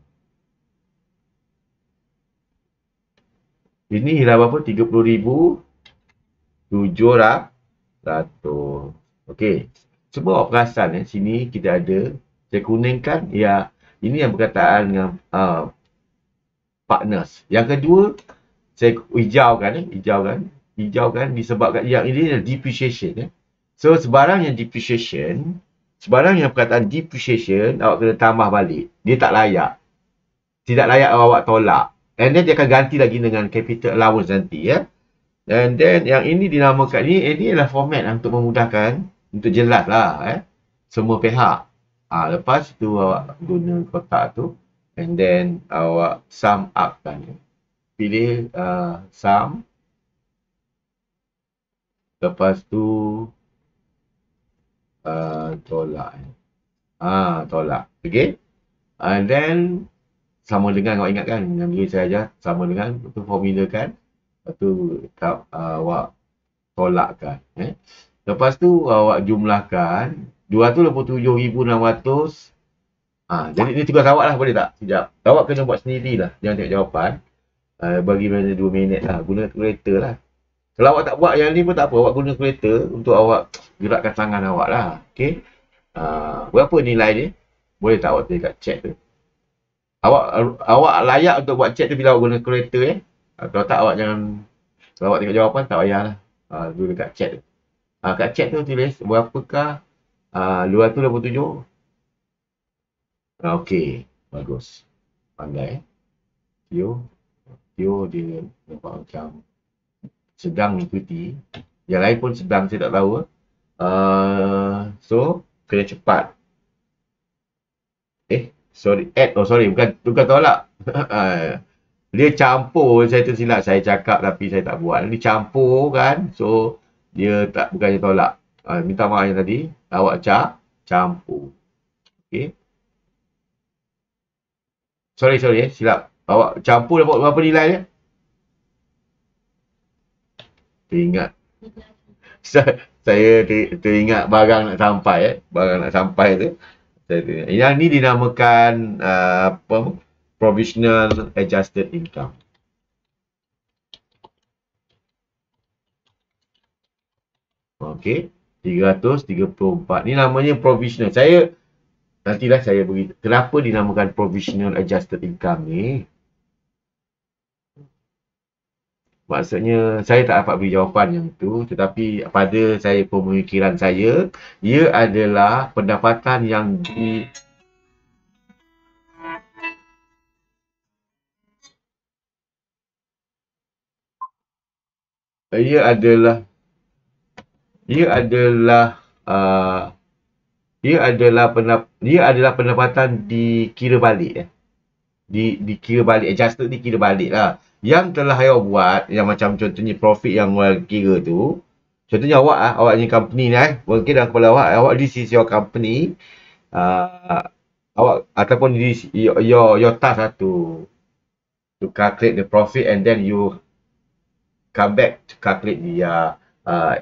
Ini ialah berapa? RM30,700. Okey. Cuba awak perasan eh. Sini kita ada. Saya kuningkan. Ya. Yeah. Ini yang berkataan dengan uh, partners. Yang kedua, saya hijaukan, eh? hijaukan, hijaukan disebabkan yang ini adalah depreciation. Eh? So, sebarang yang depreciation, sebarang yang perkataan depreciation, awak kena tambah balik. Dia tak layak. Tidak layak awak tolak. And then, dia akan ganti lagi dengan capital allowance nanti. ya. Eh? And then, yang ini dinamakan, ini, ini adalah format lah untuk memudahkan, untuk jelas lah, eh? semua pihak. Ha, lepas tu awak guna kotak tu and then awak sum up kan Pilih uh, sum. Lepas tu uh, tolak. Eh. Ah ha, tolak. Okay. And then sama dengan awak ingat kan yang dulu saya ajar sama dengan tu formula kan. Lepas tu tak, uh, awak tolakkan. Eh. Lepas tu awak jumlahkan 227,600. Ah, ha, jadi ni tugas awak lah boleh tak? Sekejap. Awak kena buat sendiri lah. Jangan tengok jawapan. Uh, bagi mana 2 minit lah. Guna kereta lah. Kalau awak tak buat yang ni pun tak apa. Awak guna kereta untuk awak gerakkan tangan awak lah. Okay. Uh, ha, berapa nilai ni? Boleh tak awak tengok kat chat tu? Awak awak layak untuk buat chat tu bila awak guna kereta eh? Uh, kalau tak awak jangan... Kalau awak tengok jawapan tak payahlah. Uh, guna kat chat tu. Uh, kat chat tu tulis berapakah 287. Ah, ah, okey, bagus. Pandai. Tio. Tio dia nampak macam sedang mengikuti. Yang lain pun sedang, saya tak tahu. Uh, so, kena cepat. Eh, sorry. Add, oh sorry. Bukan, bukan tolak. dia campur, saya tersilap. Saya cakap tapi saya tak buat. Dia campur kan. So, dia tak bukannya tolak uh, minta maaf yang tadi awak cak campur okey sorry sorry eh silap awak campur dapat berapa nilai dia eh? teringat saya teringat barang nak sampai eh barang nak sampai tu yang ni dinamakan uh, apa provisional adjusted income Okay. 334. Ni namanya provisional. Saya, nantilah saya beri, kenapa dinamakan provisional adjusted income ni? Maksudnya, saya tak dapat beri jawapan yang itu. Tetapi pada saya pemikiran saya, ia adalah pendapatan yang di... Ia adalah ia adalah uh, ia adalah pendap ia adalah pendapatan dikira balik eh. di dikira balik adjusted dikira balik lah yang telah awak buat yang macam contohnya profit yang awak kira tu contohnya awak ah awak ni company ni eh mungkin dalam kepala awak awak this is your company uh, awak ataupun di your your, your task satu lah to calculate the profit and then you come back to calculate the uh, uh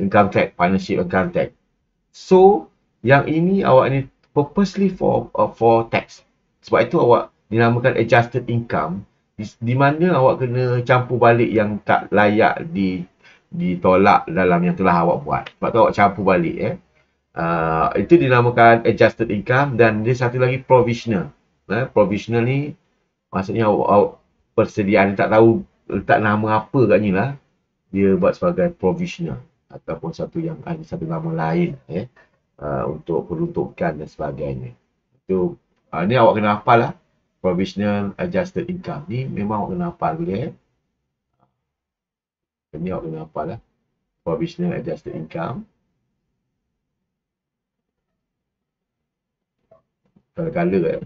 income tax, financial income tax. So, yang ini awak ni purposely for uh, for tax. Sebab itu awak dinamakan adjusted income di, di mana awak kena campur balik yang tak layak di ditolak dalam yang telah awak buat. Sebab tu awak campur balik eh. Uh, itu dinamakan adjusted income dan dia satu lagi provisional. Eh, provisional ni maksudnya awak, awak persediaan tak tahu letak nama apa ni lah. Dia buat sebagai provisional ataupun satu yang ada satu nama lain eh uh, untuk peruntukan dan sebagainya. Itu uh, ni awak kena hafal lah provisional adjusted income ni memang awak kena hafal boleh. Ini eh? awak kena hafal lah provisional adjusted income. Kalau kala eh.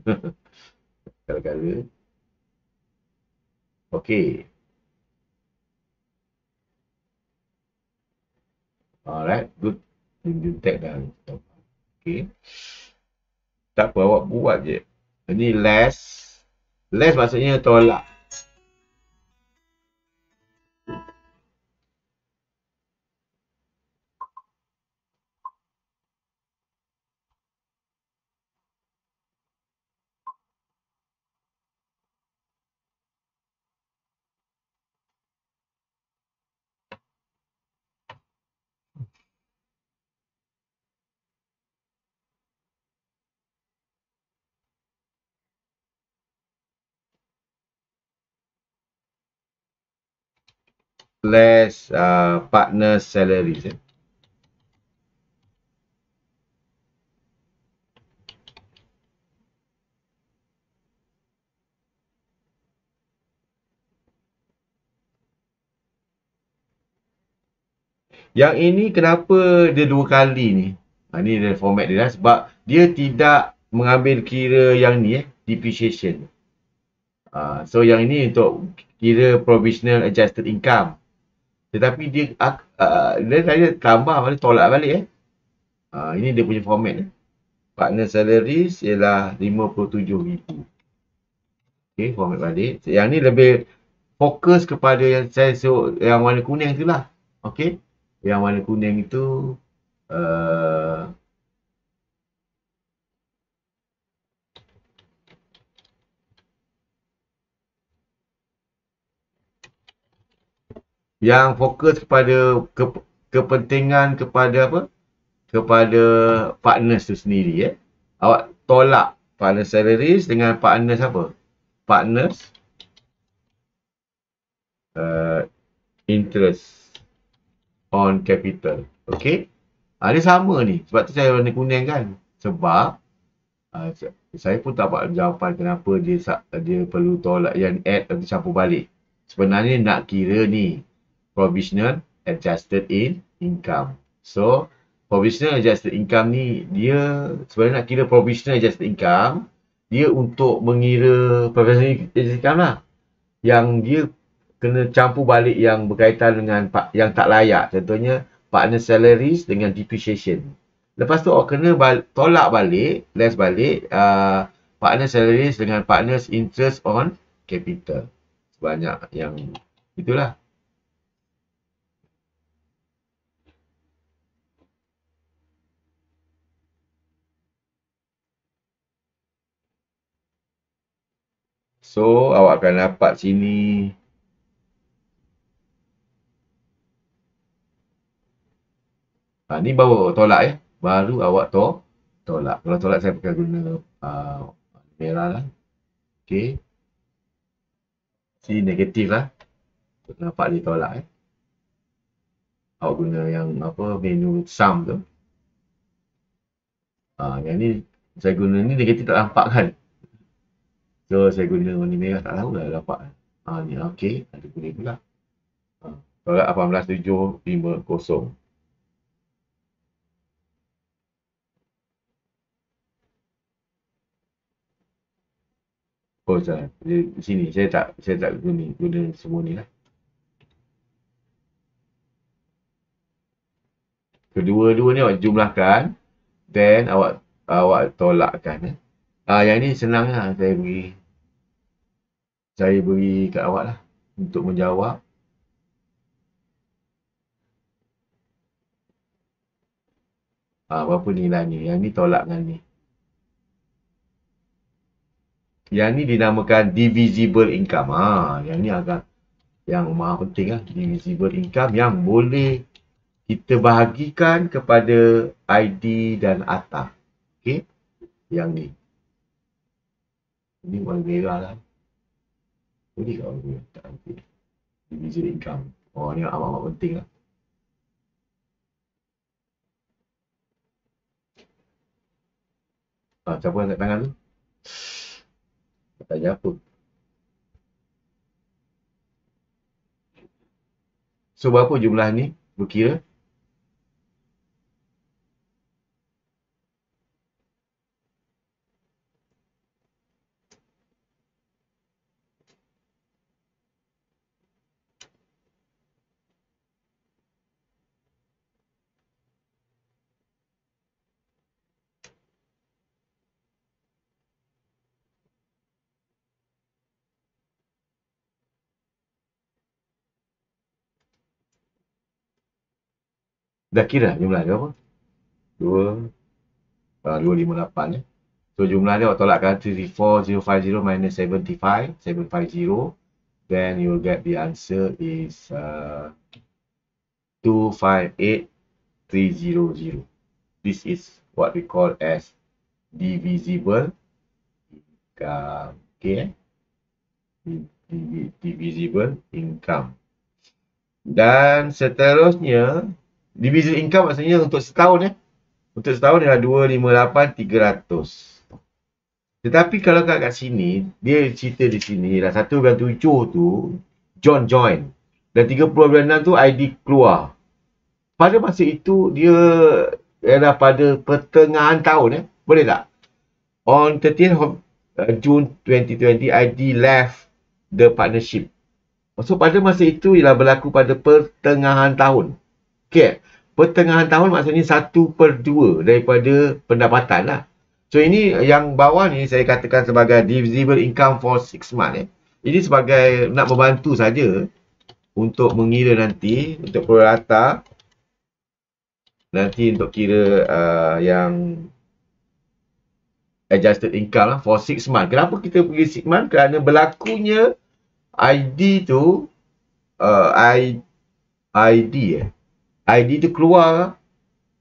Kalau kala. Okey. Alright, good. You take dah. Okay. Tak apa, awak buat je. Ini less. Less maksudnya tolak. Plus uh, partner salary. Eh? Yang ini kenapa dia dua kali ni? Ha, ni dia format dia lah. Sebab dia tidak mengambil kira yang ni eh. Depreciation. Ha, so yang ini untuk kira provisional adjusted income. Tetapi dia uh, dia saya tambah balik, tolak balik eh. Uh, ini dia punya format eh. Partner salary ialah RM57,000. Okay, format balik. Yang ni lebih fokus kepada yang saya suruh, yang warna kuning tu lah. Okay. Yang warna kuning itu uh, yang fokus kepada ke, kepentingan kepada apa kepada partners tu sendiri eh awak tolak partners salaries dengan partners apa partners uh, interest on capital okey ha, ah, ada sama ni sebab tu saya warna kuning kan sebab uh, saya pun tak dapat jawapan kenapa dia dia perlu tolak yang add atau campur balik sebenarnya nak kira ni provisional adjusted in income. So, provisional adjusted income ni dia sebenarnya nak kira provisional adjusted income dia untuk mengira provisional adjusted income lah. Yang dia kena campur balik yang berkaitan dengan yang tak layak. Contohnya partner salaries dengan depreciation. Lepas tu awak kena bal- tolak balik, less balik uh, partner salaries dengan partner's interest on capital. Banyak yang itulah. So, awak akan dapat sini. Ha, ni baru tolak ya. Baru awak to tolak. Kalau tolak saya akan guna uh, merah lah. Okay. Sini negatif lah. Nampak dia tolak ya. Awak guna yang apa menu sum tu. Ha, yang ni saya guna ni negatif tak nampak kan. So saya guna warna merah tak tahu lah dapat. Ha ni lah, okey, ada guna pula. Ha. Tolak 18750. Oh, saya di sini saya tak saya tak guna guna semua ni lah. Kedua-dua ni awak jumlahkan then awak awak tolakkan eh. Ah uh, yang ini senang lah. saya beri. Saya beri kat awak lah untuk menjawab. Ah uh, berapa nilai ni? Yang ni tolak dengan ni. Yang ni dinamakan divisible income. Ah ha, yang ni agak yang maha penting lah. Divisible income yang boleh kita bahagikan kepada ID dan ATA. Okey, Yang ni. Ini buat mega lah. ini kalau punya? Tak nanti. Individual income. Oh ni apa apa penting lah. Ah, siapa yang tangan tu? Tanya apa? So berapa jumlah ni? Berkira dah kira lah jumlah dia apa? 2 uh, 258 ya. So jumlah dia awak tolakkan 34050 minus 75 750 then you will get the answer is uh, ah, 258300. This is what we call as divisible income. Okay. Eh? Divisible income. Dan seterusnya, Division income maksudnya untuk setahun eh. Untuk setahun ialah 258300. Tetapi kalau kat, kat sini, dia cerita di sini lah 1.7 tu John join. Dan 30.6 tu ID keluar. Pada masa itu dia ialah pada pertengahan tahun eh. Boleh tak? On 13th uh, June 2020 ID left the partnership. Maksud pada masa itu ialah berlaku pada pertengahan tahun. Okay. Pertengahan tahun maksudnya 1 per 2 daripada pendapatan lah. So, ini yang bawah ni saya katakan sebagai divisible income for 6 month eh. Ini sebagai nak membantu saja untuk mengira nanti, untuk perata. Nanti untuk kira uh, yang adjusted income lah for 6 month. Kenapa kita pergi 6 month? Kerana berlakunya ID tu, uh, ID eh. ID itu keluar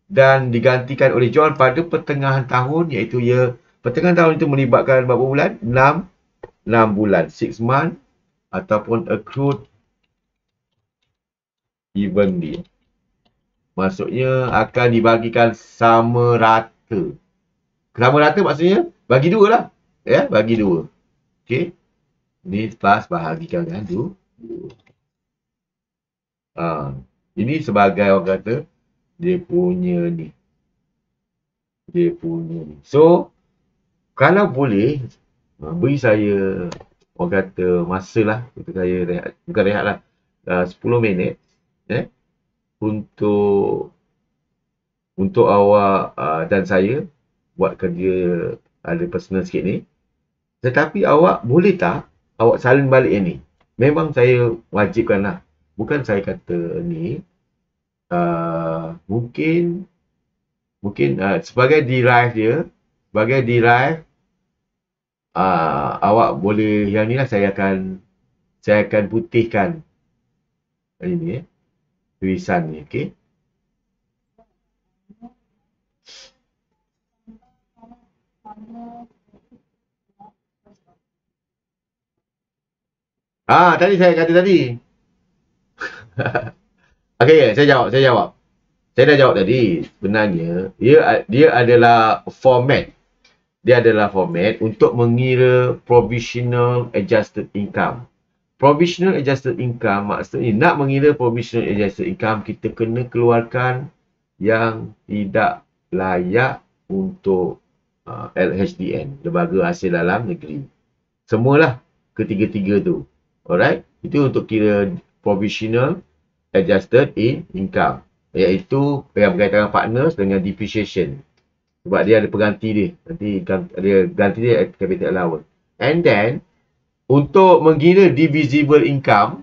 dan digantikan oleh John pada pertengahan tahun iaitu ya pertengahan tahun itu melibatkan berapa bulan? 6 6 bulan, 6 month ataupun accrued evenly. Maksudnya akan dibagikan sama rata. Sama rata maksudnya bagi dua lah. Ya, yeah, bagi dua. Okey. Ni plus bahagikan dengan dua. Ah. Uh. Ini sebagai orang kata dia punya ni. Dia punya ni. So, kalau boleh, ha, beri saya orang kata masa lah. Kata saya rehat. Bukan rehat lah. Ah, uh, 10 minit. Eh, untuk untuk awak uh, dan saya buat kerja ada personal sikit ni. Tetapi awak boleh tak awak salin balik ini. Memang saya wajibkan lah bukan saya kata ni uh, mungkin mungkin uh, sebagai derive dia sebagai derive uh, awak boleh yang ni lah saya akan saya akan putihkan ini eh, tulisan ni okey Ah, tadi saya kata tadi. Okey, saya jawab, saya jawab. Saya dah jawab tadi. Sebenarnya, dia dia adalah format. Dia adalah format untuk mengira provisional adjusted income. Provisional adjusted income maksudnya nak mengira provisional adjusted income, kita kena keluarkan yang tidak layak untuk uh, LHDN, Lembaga Hasil Dalam Negeri. Semualah ketiga-tiga tu. Alright? Itu untuk kira provisional adjusted in income iaitu yang berkaitan dengan partners dengan depreciation sebab dia ada pengganti dia nanti dia ganti dia capital allowance and then untuk menggina divisible income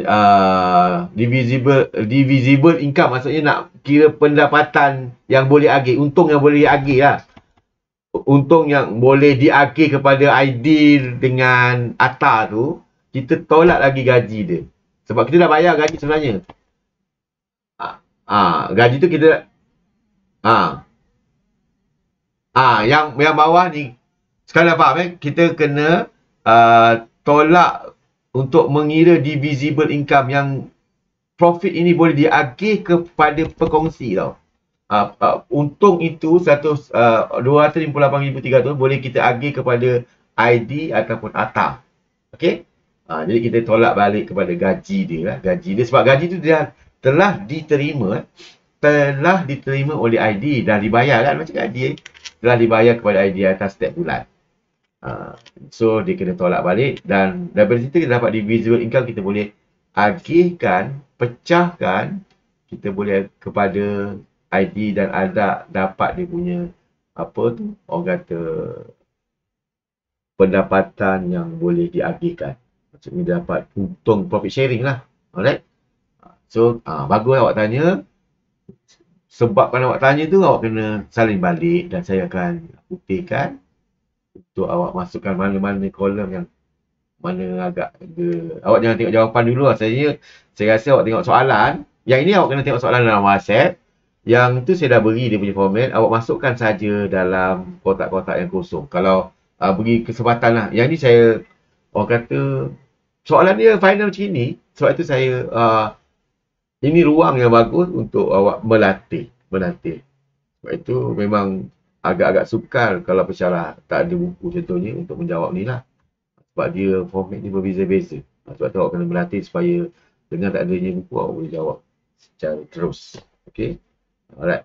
uh, divisible divisible income maksudnya nak kira pendapatan yang boleh agih untung yang boleh agih lah untung yang boleh diagih kepada ideal dengan atar tu kita tolak lagi gaji dia. Sebab kita dah bayar gaji sebenarnya. Ah, ah gaji tu kita ah. Ah, yang yang bawah ni sekali apa lah eh? Kita kena uh, tolak untuk mengira divisible income yang profit ini boleh diagih kepada perkongsi tau. Uh, uh, untung itu 100, uh, 258,300 boleh kita agih kepada ID ataupun ATA. Okay? Ha, jadi kita tolak balik kepada gaji dia lah. Gaji dia sebab gaji tu dia telah diterima. Eh. Telah diterima oleh ID dan dibayar kan macam gaji. Eh. Telah dibayar kepada ID atas setiap bulan. Ha, so dia kena tolak balik dan daripada situ kita dapat di visual income kita boleh agihkan, pecahkan kita boleh kepada ID dan ada dapat dia punya apa tu orang kata pendapatan yang boleh diagihkan macam ni dapat untung profit sharing lah. Alright. So, ah, bagus awak tanya. Sebab kalau awak tanya tu, awak kena saling balik dan saya akan putihkan untuk awak masukkan mana-mana kolom yang mana agak ada. Awak jangan tengok jawapan dulu lah. Saya, saya rasa awak tengok soalan. Yang ini awak kena tengok soalan dalam WhatsApp. Yang tu saya dah beri dia punya format. Awak masukkan saja dalam kotak-kotak yang kosong. Kalau uh, beri kesempatan lah. Yang ni saya orang kata soalan dia final macam ni sebab tu saya uh, ini ruang yang bagus untuk awak melatih melatih sebab itu memang agak-agak sukar kalau pesarah tak ada buku contohnya untuk menjawab ni lah sebab dia format ni berbeza-beza sebab tu awak kena melatih supaya dengan tak adanya buku awak boleh jawab secara terus Okay. Alright.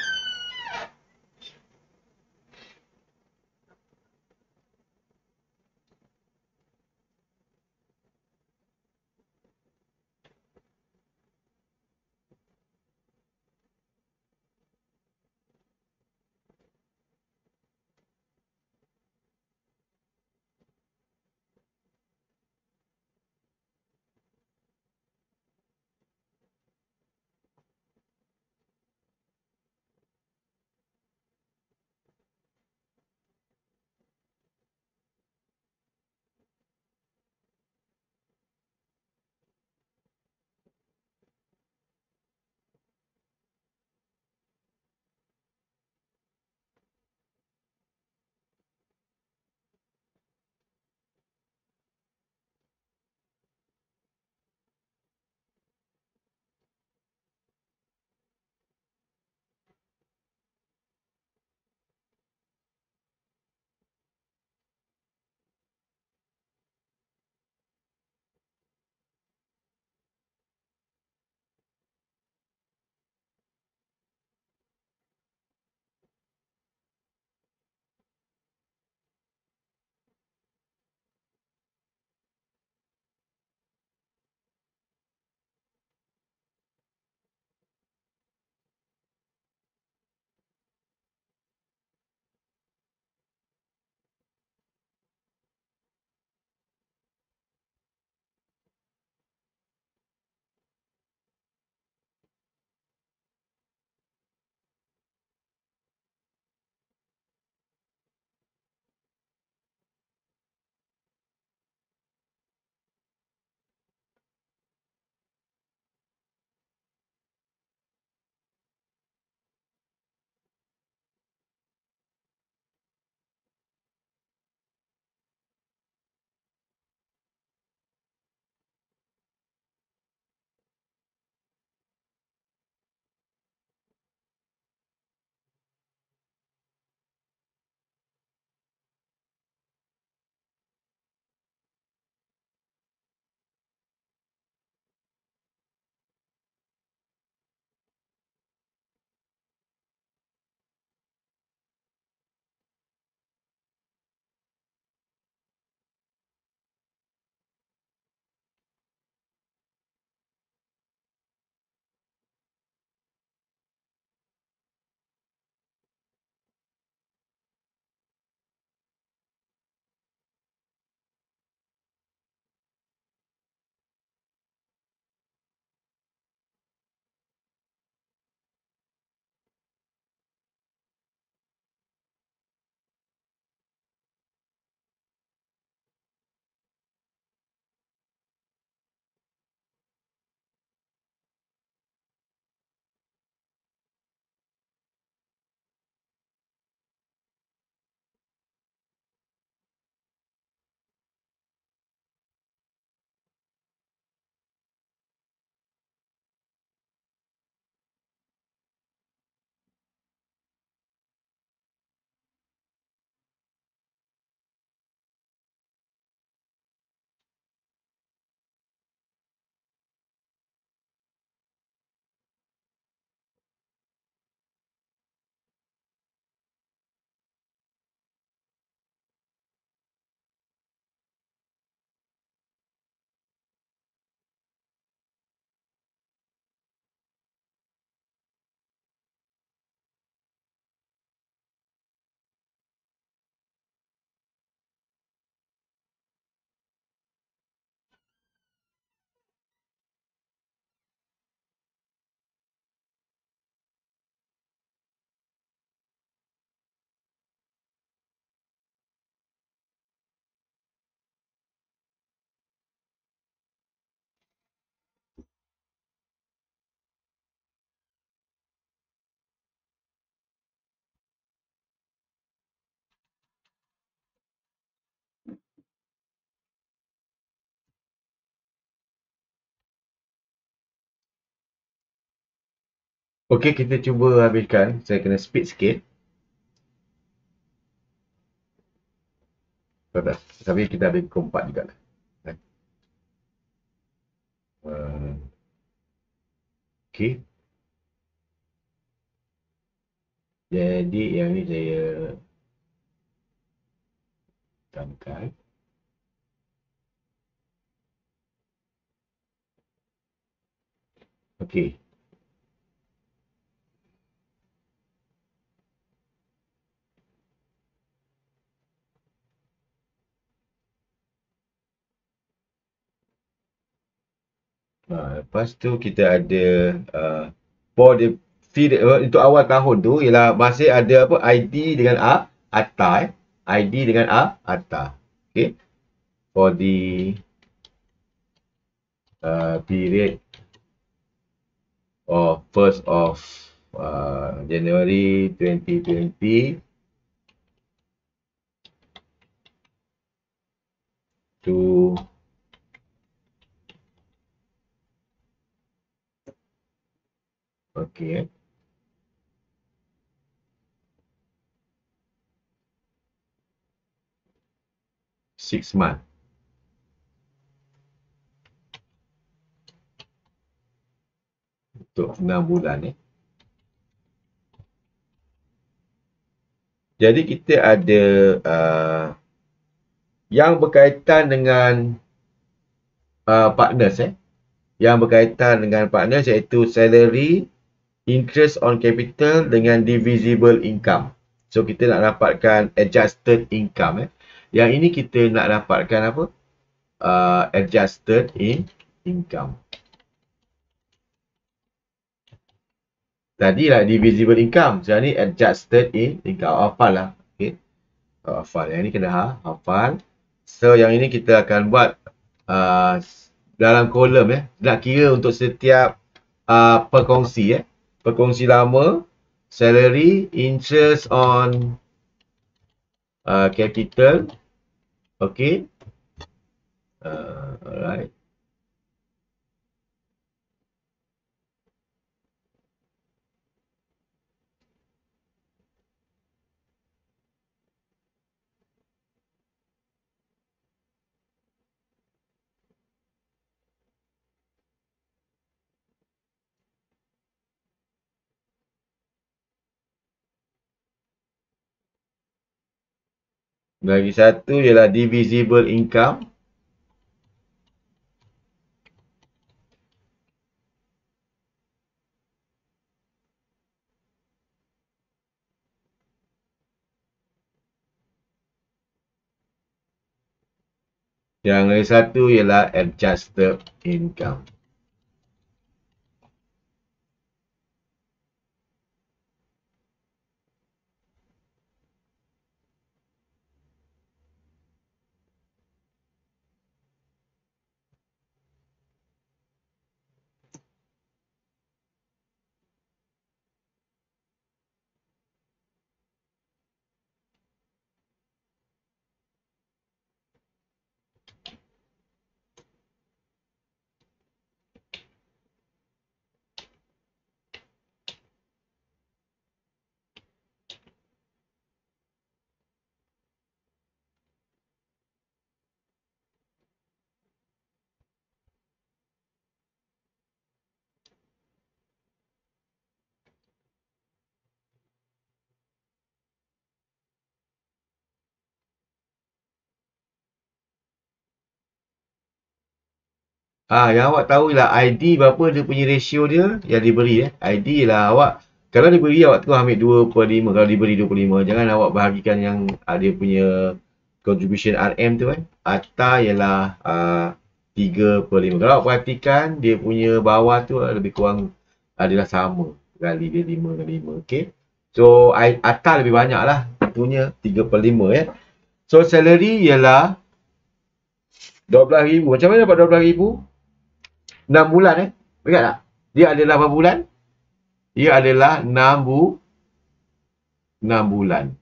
Okey, kita cuba habiskan. Saya kena speed sikit. Tapi kita ada keempat juga. Uh. Okey. Jadi yang ni saya tambahkan. Okey. Ha, lepas tu kita ada uh, for the feed, uh, untuk awal tahun tu ialah masih ada apa ID dengan A Atta eh. ID dengan A Atta. Okay. For the uh, period of first of uh, January 2020 to Okey. Six month. Untuk enam bulan ni. Eh. Jadi kita ada uh, yang berkaitan dengan uh, partners eh. Yang berkaitan dengan partners iaitu salary, interest on capital dengan divisible income. So kita nak dapatkan adjusted income. Eh. Yang ini kita nak dapatkan apa? Uh, adjusted in income. Tadi lah divisible income. So ni adjusted in income. Oh, hafal lah. Okay. Oh, hafal. Yang ni kena ha. Hafal. So yang ini kita akan buat uh, dalam kolom ya. Eh. Nak kira untuk setiap uh, perkongsi Eh perkongsi lama, salary, interest on uh, capital. Okay. Uh, alright. Bagi satu ialah divisible income. Yang lain satu ialah adjusted income. Ha, yang awak tahu ialah ID berapa dia punya ratio dia yang diberi. Eh. ID ialah awak. Kalau diberi awak tu ambil 2.5. Kalau diberi 2.5. Jangan awak bahagikan yang uh, dia punya contribution RM tu kan. Ata ialah ah, uh, 3.5. Kalau awak perhatikan dia punya bawah tu uh, lebih kurang adalah sama. Kali dia 5 kali 5. Okay. So Ata lebih banyak lah. Tentunya 3.5 eh. So salary ialah 12,000. Macam mana dapat 12,000? Enam bulan eh. Ingat tak? Dia adalah berapa bulan? Dia adalah enam bu 6 bulan.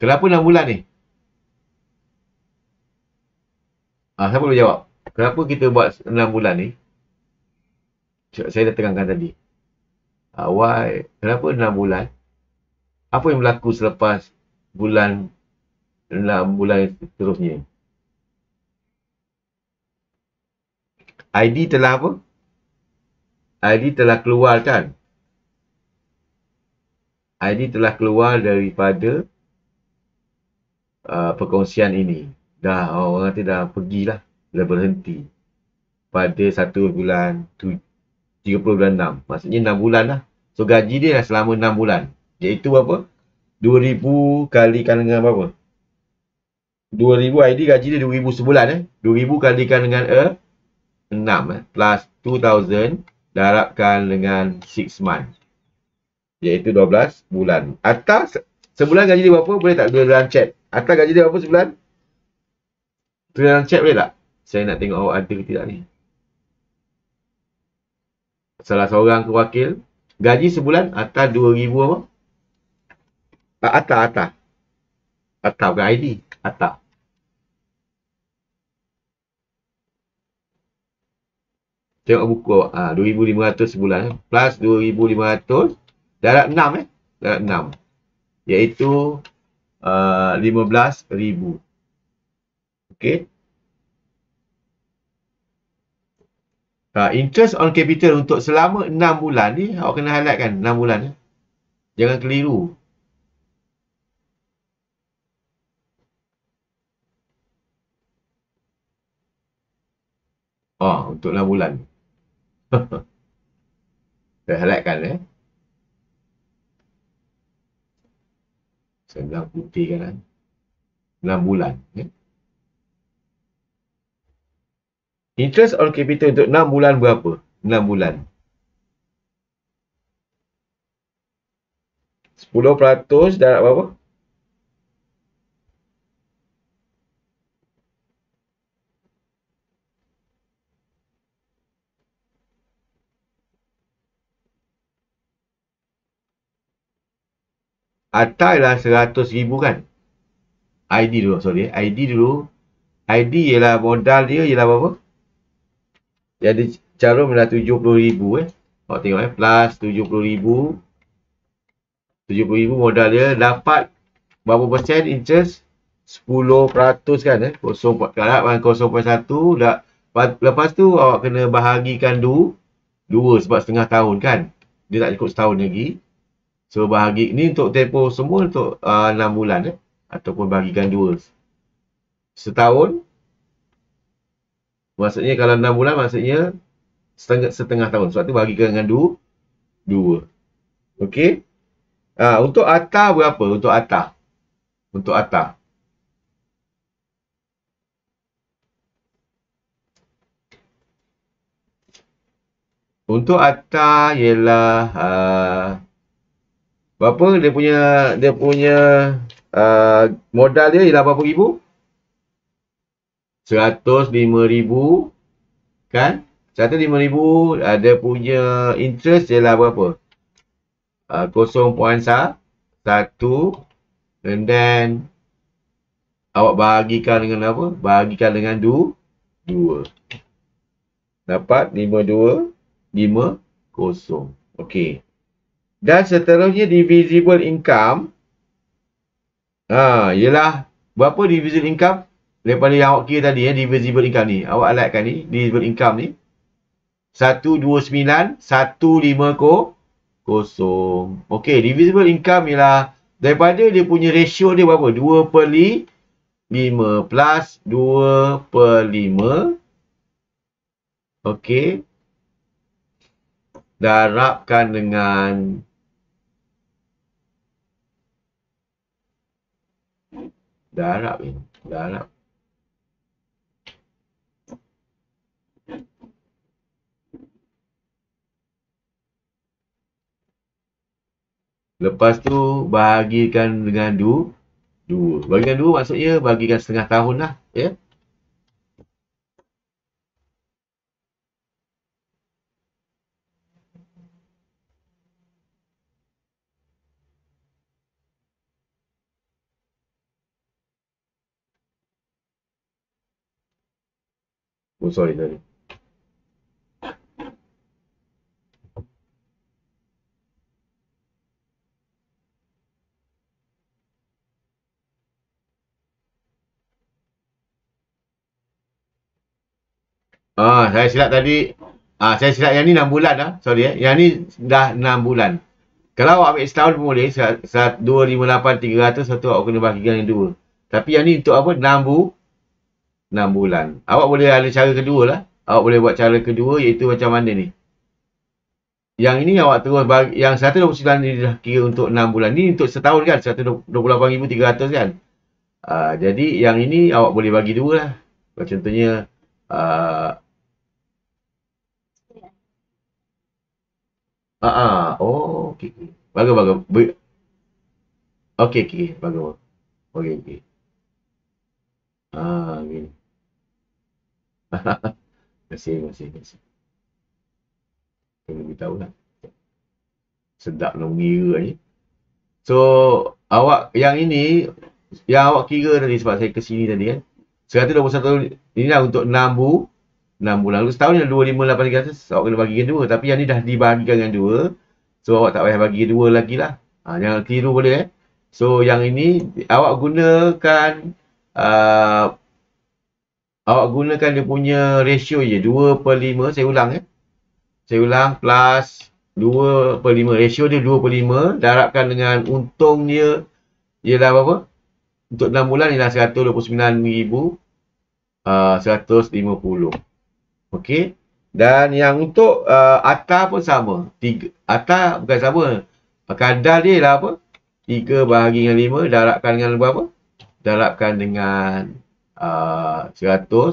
Kenapa enam bulan ni? Ah, saya boleh jawab? Kenapa kita buat enam bulan ni? Saya dah terangkan tadi. Ah, why? Kenapa 6 bulan? Apa yang berlaku selepas bulan enam bulan seterusnya? ID telah apa? ID telah keluar kan? ID telah keluar daripada uh, perkongsian ini. Dah, orang kata dah pergilah. Dah berhenti. Pada 1 bulan 30 bulan 6. Maksudnya 6 bulan lah. So gaji dia dah selama 6 bulan. Iaitu apa? 2000 kan dengan berapa? 2000 ID gaji dia 2000 sebulan eh. 2000 kan dengan eh 6 eh, plus 2000 darabkan dengan 6 month. Iaitu 12 bulan. Atas sebulan gaji dia berapa boleh tak tulis dalam chat? Atas gaji dia berapa sebulan? Tulis dalam chat boleh tak? Saya nak tengok awak ada ke tidak ni. Salah seorang ke wakil. Gaji sebulan atas 2000 apa? Atas, atas. Atas bukan ID. Atas. Tengok buku awak. Ha, 2,500 sebulan. Eh. Plus 2,500. darat 6 eh. darat 6. Iaitu uh, 15,000. Okay. Ha, interest on capital untuk selama 6 bulan ni. Awak kena highlight kan 6 bulan. Eh? Jangan keliru. oh, untuk 6 bulan ni. Dah halatkan eh. Saya bilang putih kan. kan? Eh. 6 bulan. Eh? Interest on capital untuk 6 bulan berapa? 6 bulan. 10% darat berapa? 10%. Atai lah seratus ribu kan. ID dulu, sorry. ID dulu. ID ialah modal dia ialah apa-apa. Jadi, carum tujuh puluh ribu eh. Kau tengok eh. Plus ribu tujuh puluh ribu modal dia. Dapat berapa persen interest? sepuluh peratus kan eh. kosong 0.4 karat dengan 0.1. Lepas tu, awak kena bahagikan dulu. dua sebab setengah tahun kan. Dia tak cukup setahun lagi. So bahagi ni untuk tempo semua untuk uh, 6 bulan eh? ataupun bahagikan 2. Setahun maksudnya kalau 6 bulan maksudnya setengah setengah tahun. Sebab tu bahagikan dengan 2 2. Okey. Uh, untuk Ata berapa? Untuk Ata Untuk Ata Untuk Ata ialah uh, Berapa dia punya dia punya uh, modal dia ialah berapa ribu? 105,000 kan? 105,000 uh, dia punya interest ialah berapa? Uh, 0.1 and then awak bahagikan dengan apa? Bahagikan dengan 2. Dapat 52 50. Okey. Dan seterusnya divisible income. Ha, ialah berapa divisible income daripada yang awak kira tadi ya, divisible income ni. Awak alatkan ni, divisible income ni. 129150. Kosong. Okey, divisible income ialah daripada dia punya ratio dia berapa? 2 per 5 plus 2 per 5. Okey. Darabkan dengan Dah harap ni. Dah harap. Lepas tu bahagikan dengan dua. Dua. Bahagikan dua maksudnya bahagikan setengah tahun lah. Ya. Yeah? sorry, 내리. Ah, saya silap tadi. Ah, saya silap yang ni 6 bulan dah. Sorry eh. Yang ni dah 6 bulan. Kalau awak ambil setahun pun boleh. 258, 300, satu awak kena bagi yang dua. Tapi yang ni untuk apa? 6 bulan. Enam bulan. Awak boleh ada cara kedua lah. Awak boleh buat cara kedua iaitu macam mana ni. Yang ini awak terus bagi, yang 129 ni dah kira untuk enam bulan. Ni untuk setahun kan satu dua puluh ribu tiga ratus kan. Uh, jadi yang ini awak boleh bagi dua lah. contohnya Ah, ah, uh, uh, oh, okay, okay. bagus, bagus, okay, okay, bagus, okay, okay. Ah, uh, okay masih, masih, masih. Kena beritahu lah. Sedap nak mengira ni. So, awak yang ini, yang awak kira tadi sebab saya kesini tadi kan. 121 tahun, ini lah untuk 6 bu. 6 bulan. Setahun ni 25, 8, 300. Awak kena bagikan 2. Tapi yang ni dah dibahagikan dengan 2. So, awak tak payah bagi 2 lagi lah. Ha, jangan keliru boleh eh. So, yang ini, awak gunakan uh, Awak gunakan dia punya ratio je 2 per 5 Saya ulang ya eh? Saya ulang plus 2 per 5 Ratio dia 2 per 5 Darabkan dengan untung dia Ialah apa Untuk 6 bulan ialah RM129,000 uh, 150 Okey dan yang untuk uh, atas pun sama. Tiga, atas bukan sama. Kadar dia lah apa. 3 bahagi dengan 5. Darabkan dengan berapa? Darabkan dengan Ah, uh,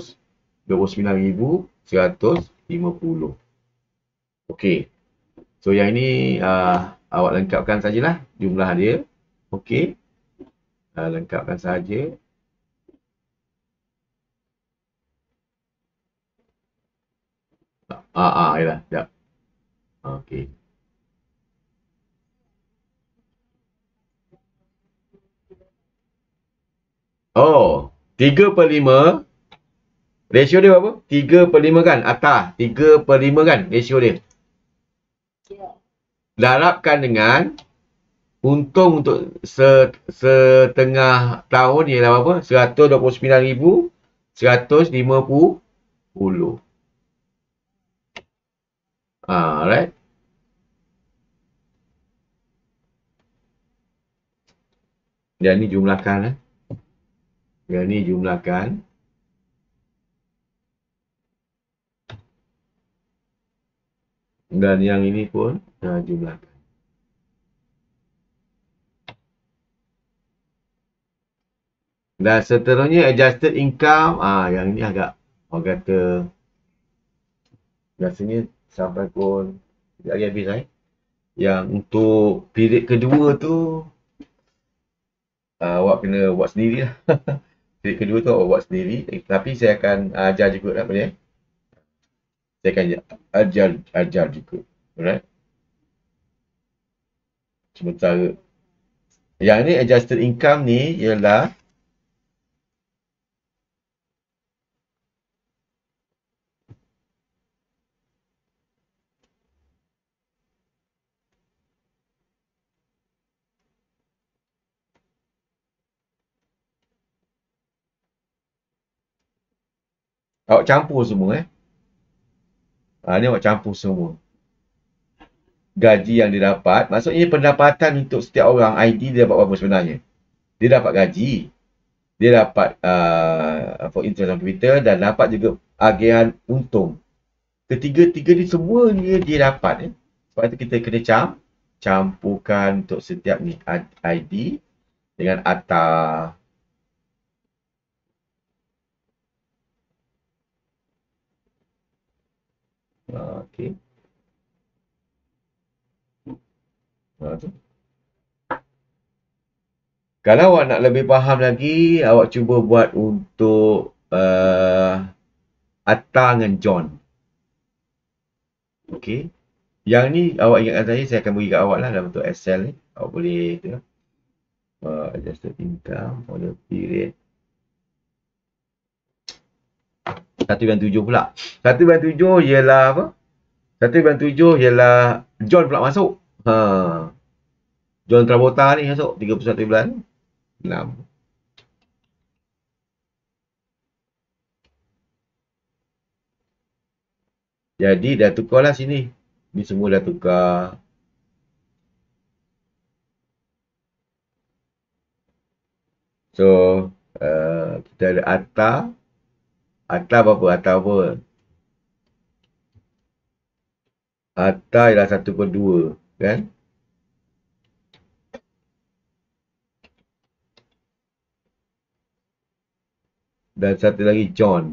129,150. Okey. So yang ini uh, awak lengkapkan sajalah jumlah dia. Okey. Uh, lengkapkan saja. Ah, ah, ya lah, jap. Okey. Oh, 3 per 5. Ratio dia berapa? 3 per 5 kan? Atas. 3 per 5 kan? Ratio dia. Ya. Darabkan dengan untung untuk setengah tahun ialah berapa? 129,150. Alright. Dan ni jumlahkan Eh berani jumlahkan dan yang ini pun dah ha, jumlahkan dan seterusnya adjusted income ah yang ini agak orang kata biasanya sampai pun tidak lagi habis eh? yang untuk period kedua tu uh, awak kena buat sendiri lah trade kedua tu awak buat sendiri eh, tapi saya akan ajar juga nak boleh saya akan ajar ajar juga alright sementara yang ni adjusted income ni ialah Awak campur semua eh. Ha, ah, ini awak campur semua. Gaji yang dia dapat. Maksudnya pendapatan untuk setiap orang ID dia dapat berapa sebenarnya. Dia dapat gaji. Dia dapat uh, ah, for interest on capital dan dapat juga agian untung. Ketiga-tiga ni semuanya dia dapat. Eh. Sebab itu kita kena camp campurkan untuk setiap ni ID dengan atas okey. Kalau awak nak lebih faham lagi, awak cuba buat untuk uh, Atta dengan John. Okey. Yang ni awak ingatkan tadi, saya akan bagi kat awak lah dalam bentuk Excel ni. Awak boleh tengok. Uh, adjusted income, order period. satu yang tujuh pula. Satu yang tujuh ialah apa? Satu yang tujuh ialah John pula masuk. Ha. John Travolta ni masuk 31 bulan. 6. Jadi dah tukarlah sini. Ni semua dah tukar. So, uh, kita ada atas. Atas berapa? Atas apa? Atas ialah satu per 2. Kan? Dan satu lagi John.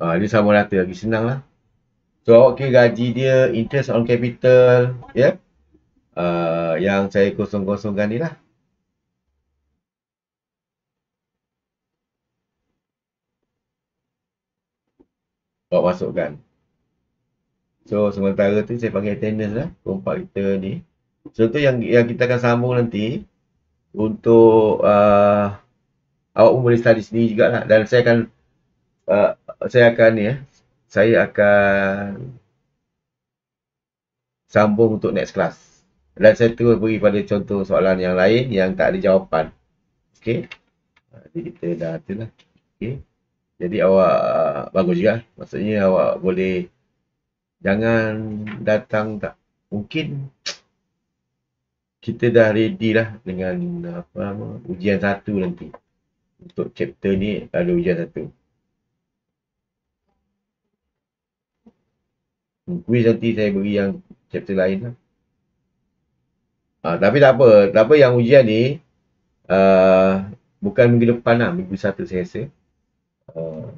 Ha, dia sama rata lagi senang lah. So awak okay, kira gaji dia interest on capital ya. Yeah? Uh, yang saya kosong-kosongkan ni lah. Awak masukkan. So sementara tu saya panggil attendance lah. Kompak kita ni. So tu yang, yang kita akan sambung nanti. Untuk uh, awak pun boleh study sendiri jugalah. Dan saya akan uh, saya akan ni ya. Saya akan sambung untuk next class. Dan saya terus beri pada contoh soalan yang lain yang tak ada jawapan. Okey. Jadi kita dah lah. Okey. Jadi awak eh, bagus juga. Maksudnya awak boleh jangan datang tak. Mungkin kita dah ready lah dengan apa ujian satu nanti. Untuk chapter ni ada ujian satu. quiz nanti saya beri yang chapter lain lah. Ha, tapi tak apa. Tak apa yang ujian ni uh, bukan minggu depan lah. Minggu satu saya rasa. Uh,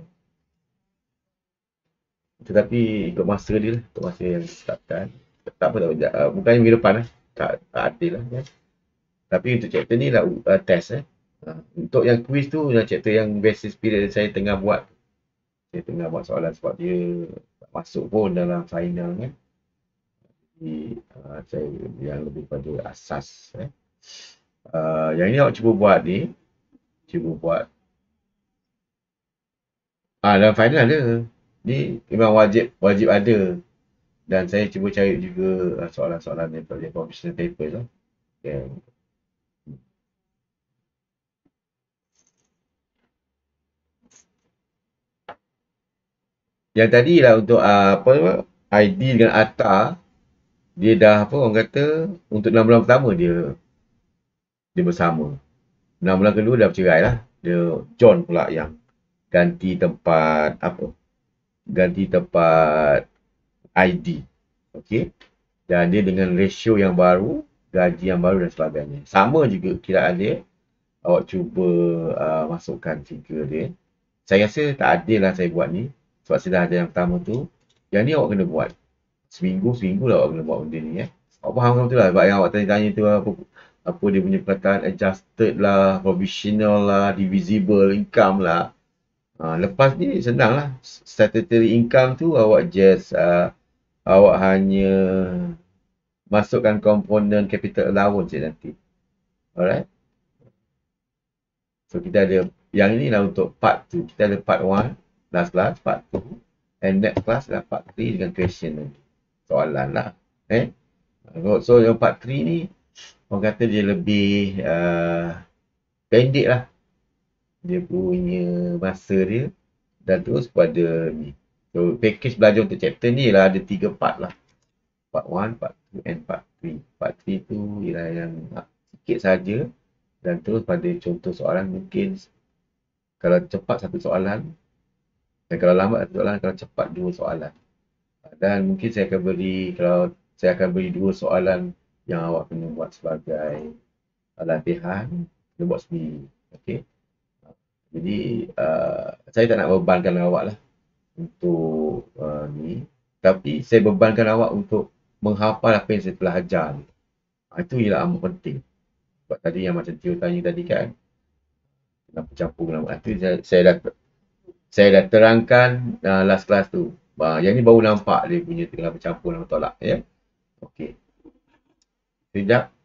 tetapi ikut masa dia lah. Ikut masa yang disetapkan. Tak apa. Tak apa. Uh, bukan minggu depan lah. Tak, tak adil lah. Kan? Tapi untuk chapter ni lah uh, test eh. Untuk yang quiz tu, yang chapter yang basis period saya tengah buat. Saya tengah buat soalan sebab dia masuk pun dalam final kan. Jadi uh, saya yang lebih pada asas eh. Uh, yang ini awak cuba buat ni. Cuba buat. Ah dalam final ada. Ni memang wajib wajib ada. Dan saya cuba cari juga uh, soalan-soalan ni pada professional paper lah. Eh. Yang yang tadi lah untuk uh, apa ID dengan Atta dia dah apa orang kata untuk 6 bulan pertama dia dia bersama 6 bulan kedua dah bercerai lah dia John pula yang ganti tempat apa ganti tempat ID okey dan dia dengan ratio yang baru gaji yang baru dan sebagainya sama juga kira dia awak cuba uh, masukkan figure dia saya rasa tak adil lah saya buat ni sebab saya dah ada yang pertama tu. Yang ni awak kena buat. Seminggu-seminggu lah awak kena buat benda ni. Eh. Awak faham macam tu lah. Sebab yang awak tanya-tanya tu apa, apa dia punya perkataan adjusted lah, provisional lah, divisible income lah. Uh, lepas ni senang lah. Statutory income tu awak just uh, awak hanya masukkan komponen capital allowance je nanti. Alright. So kita ada yang ni lah untuk part tu Kita ada part one last lah, class part 2 and next class adalah part 3 dengan question ni soalan lah eh so yang part 3 ni orang kata dia lebih uh, pendek lah dia punya masa dia dan terus pada ni so package belajar untuk chapter ni lah ada 3 part lah part 1, part 2 and part 3 part 3 tu ialah yang sikit saja dan terus pada contoh soalan mungkin kalau cepat satu soalan dan kalau lambat satu soalan, kalau cepat dua soalan. Dan mungkin saya akan beri, kalau saya akan beri dua soalan yang awak kena buat sebagai latihan, kena buat sendiri. Okay. Jadi, uh, saya tak nak bebankan awak lah untuk uh, ni. Tapi, saya bebankan awak untuk menghafal apa yang saya telah ajar. Ah, itu ialah amat penting. Sebab tadi yang macam Tio tanya tadi kan, Bercampur. campur dalam hati, saya, saya dah saya dah terangkan uh, last class tu. Uh, yang ni baru nampak dia punya tengah bercampur dan tolak. Ya? Yeah? Okey. Sekejap.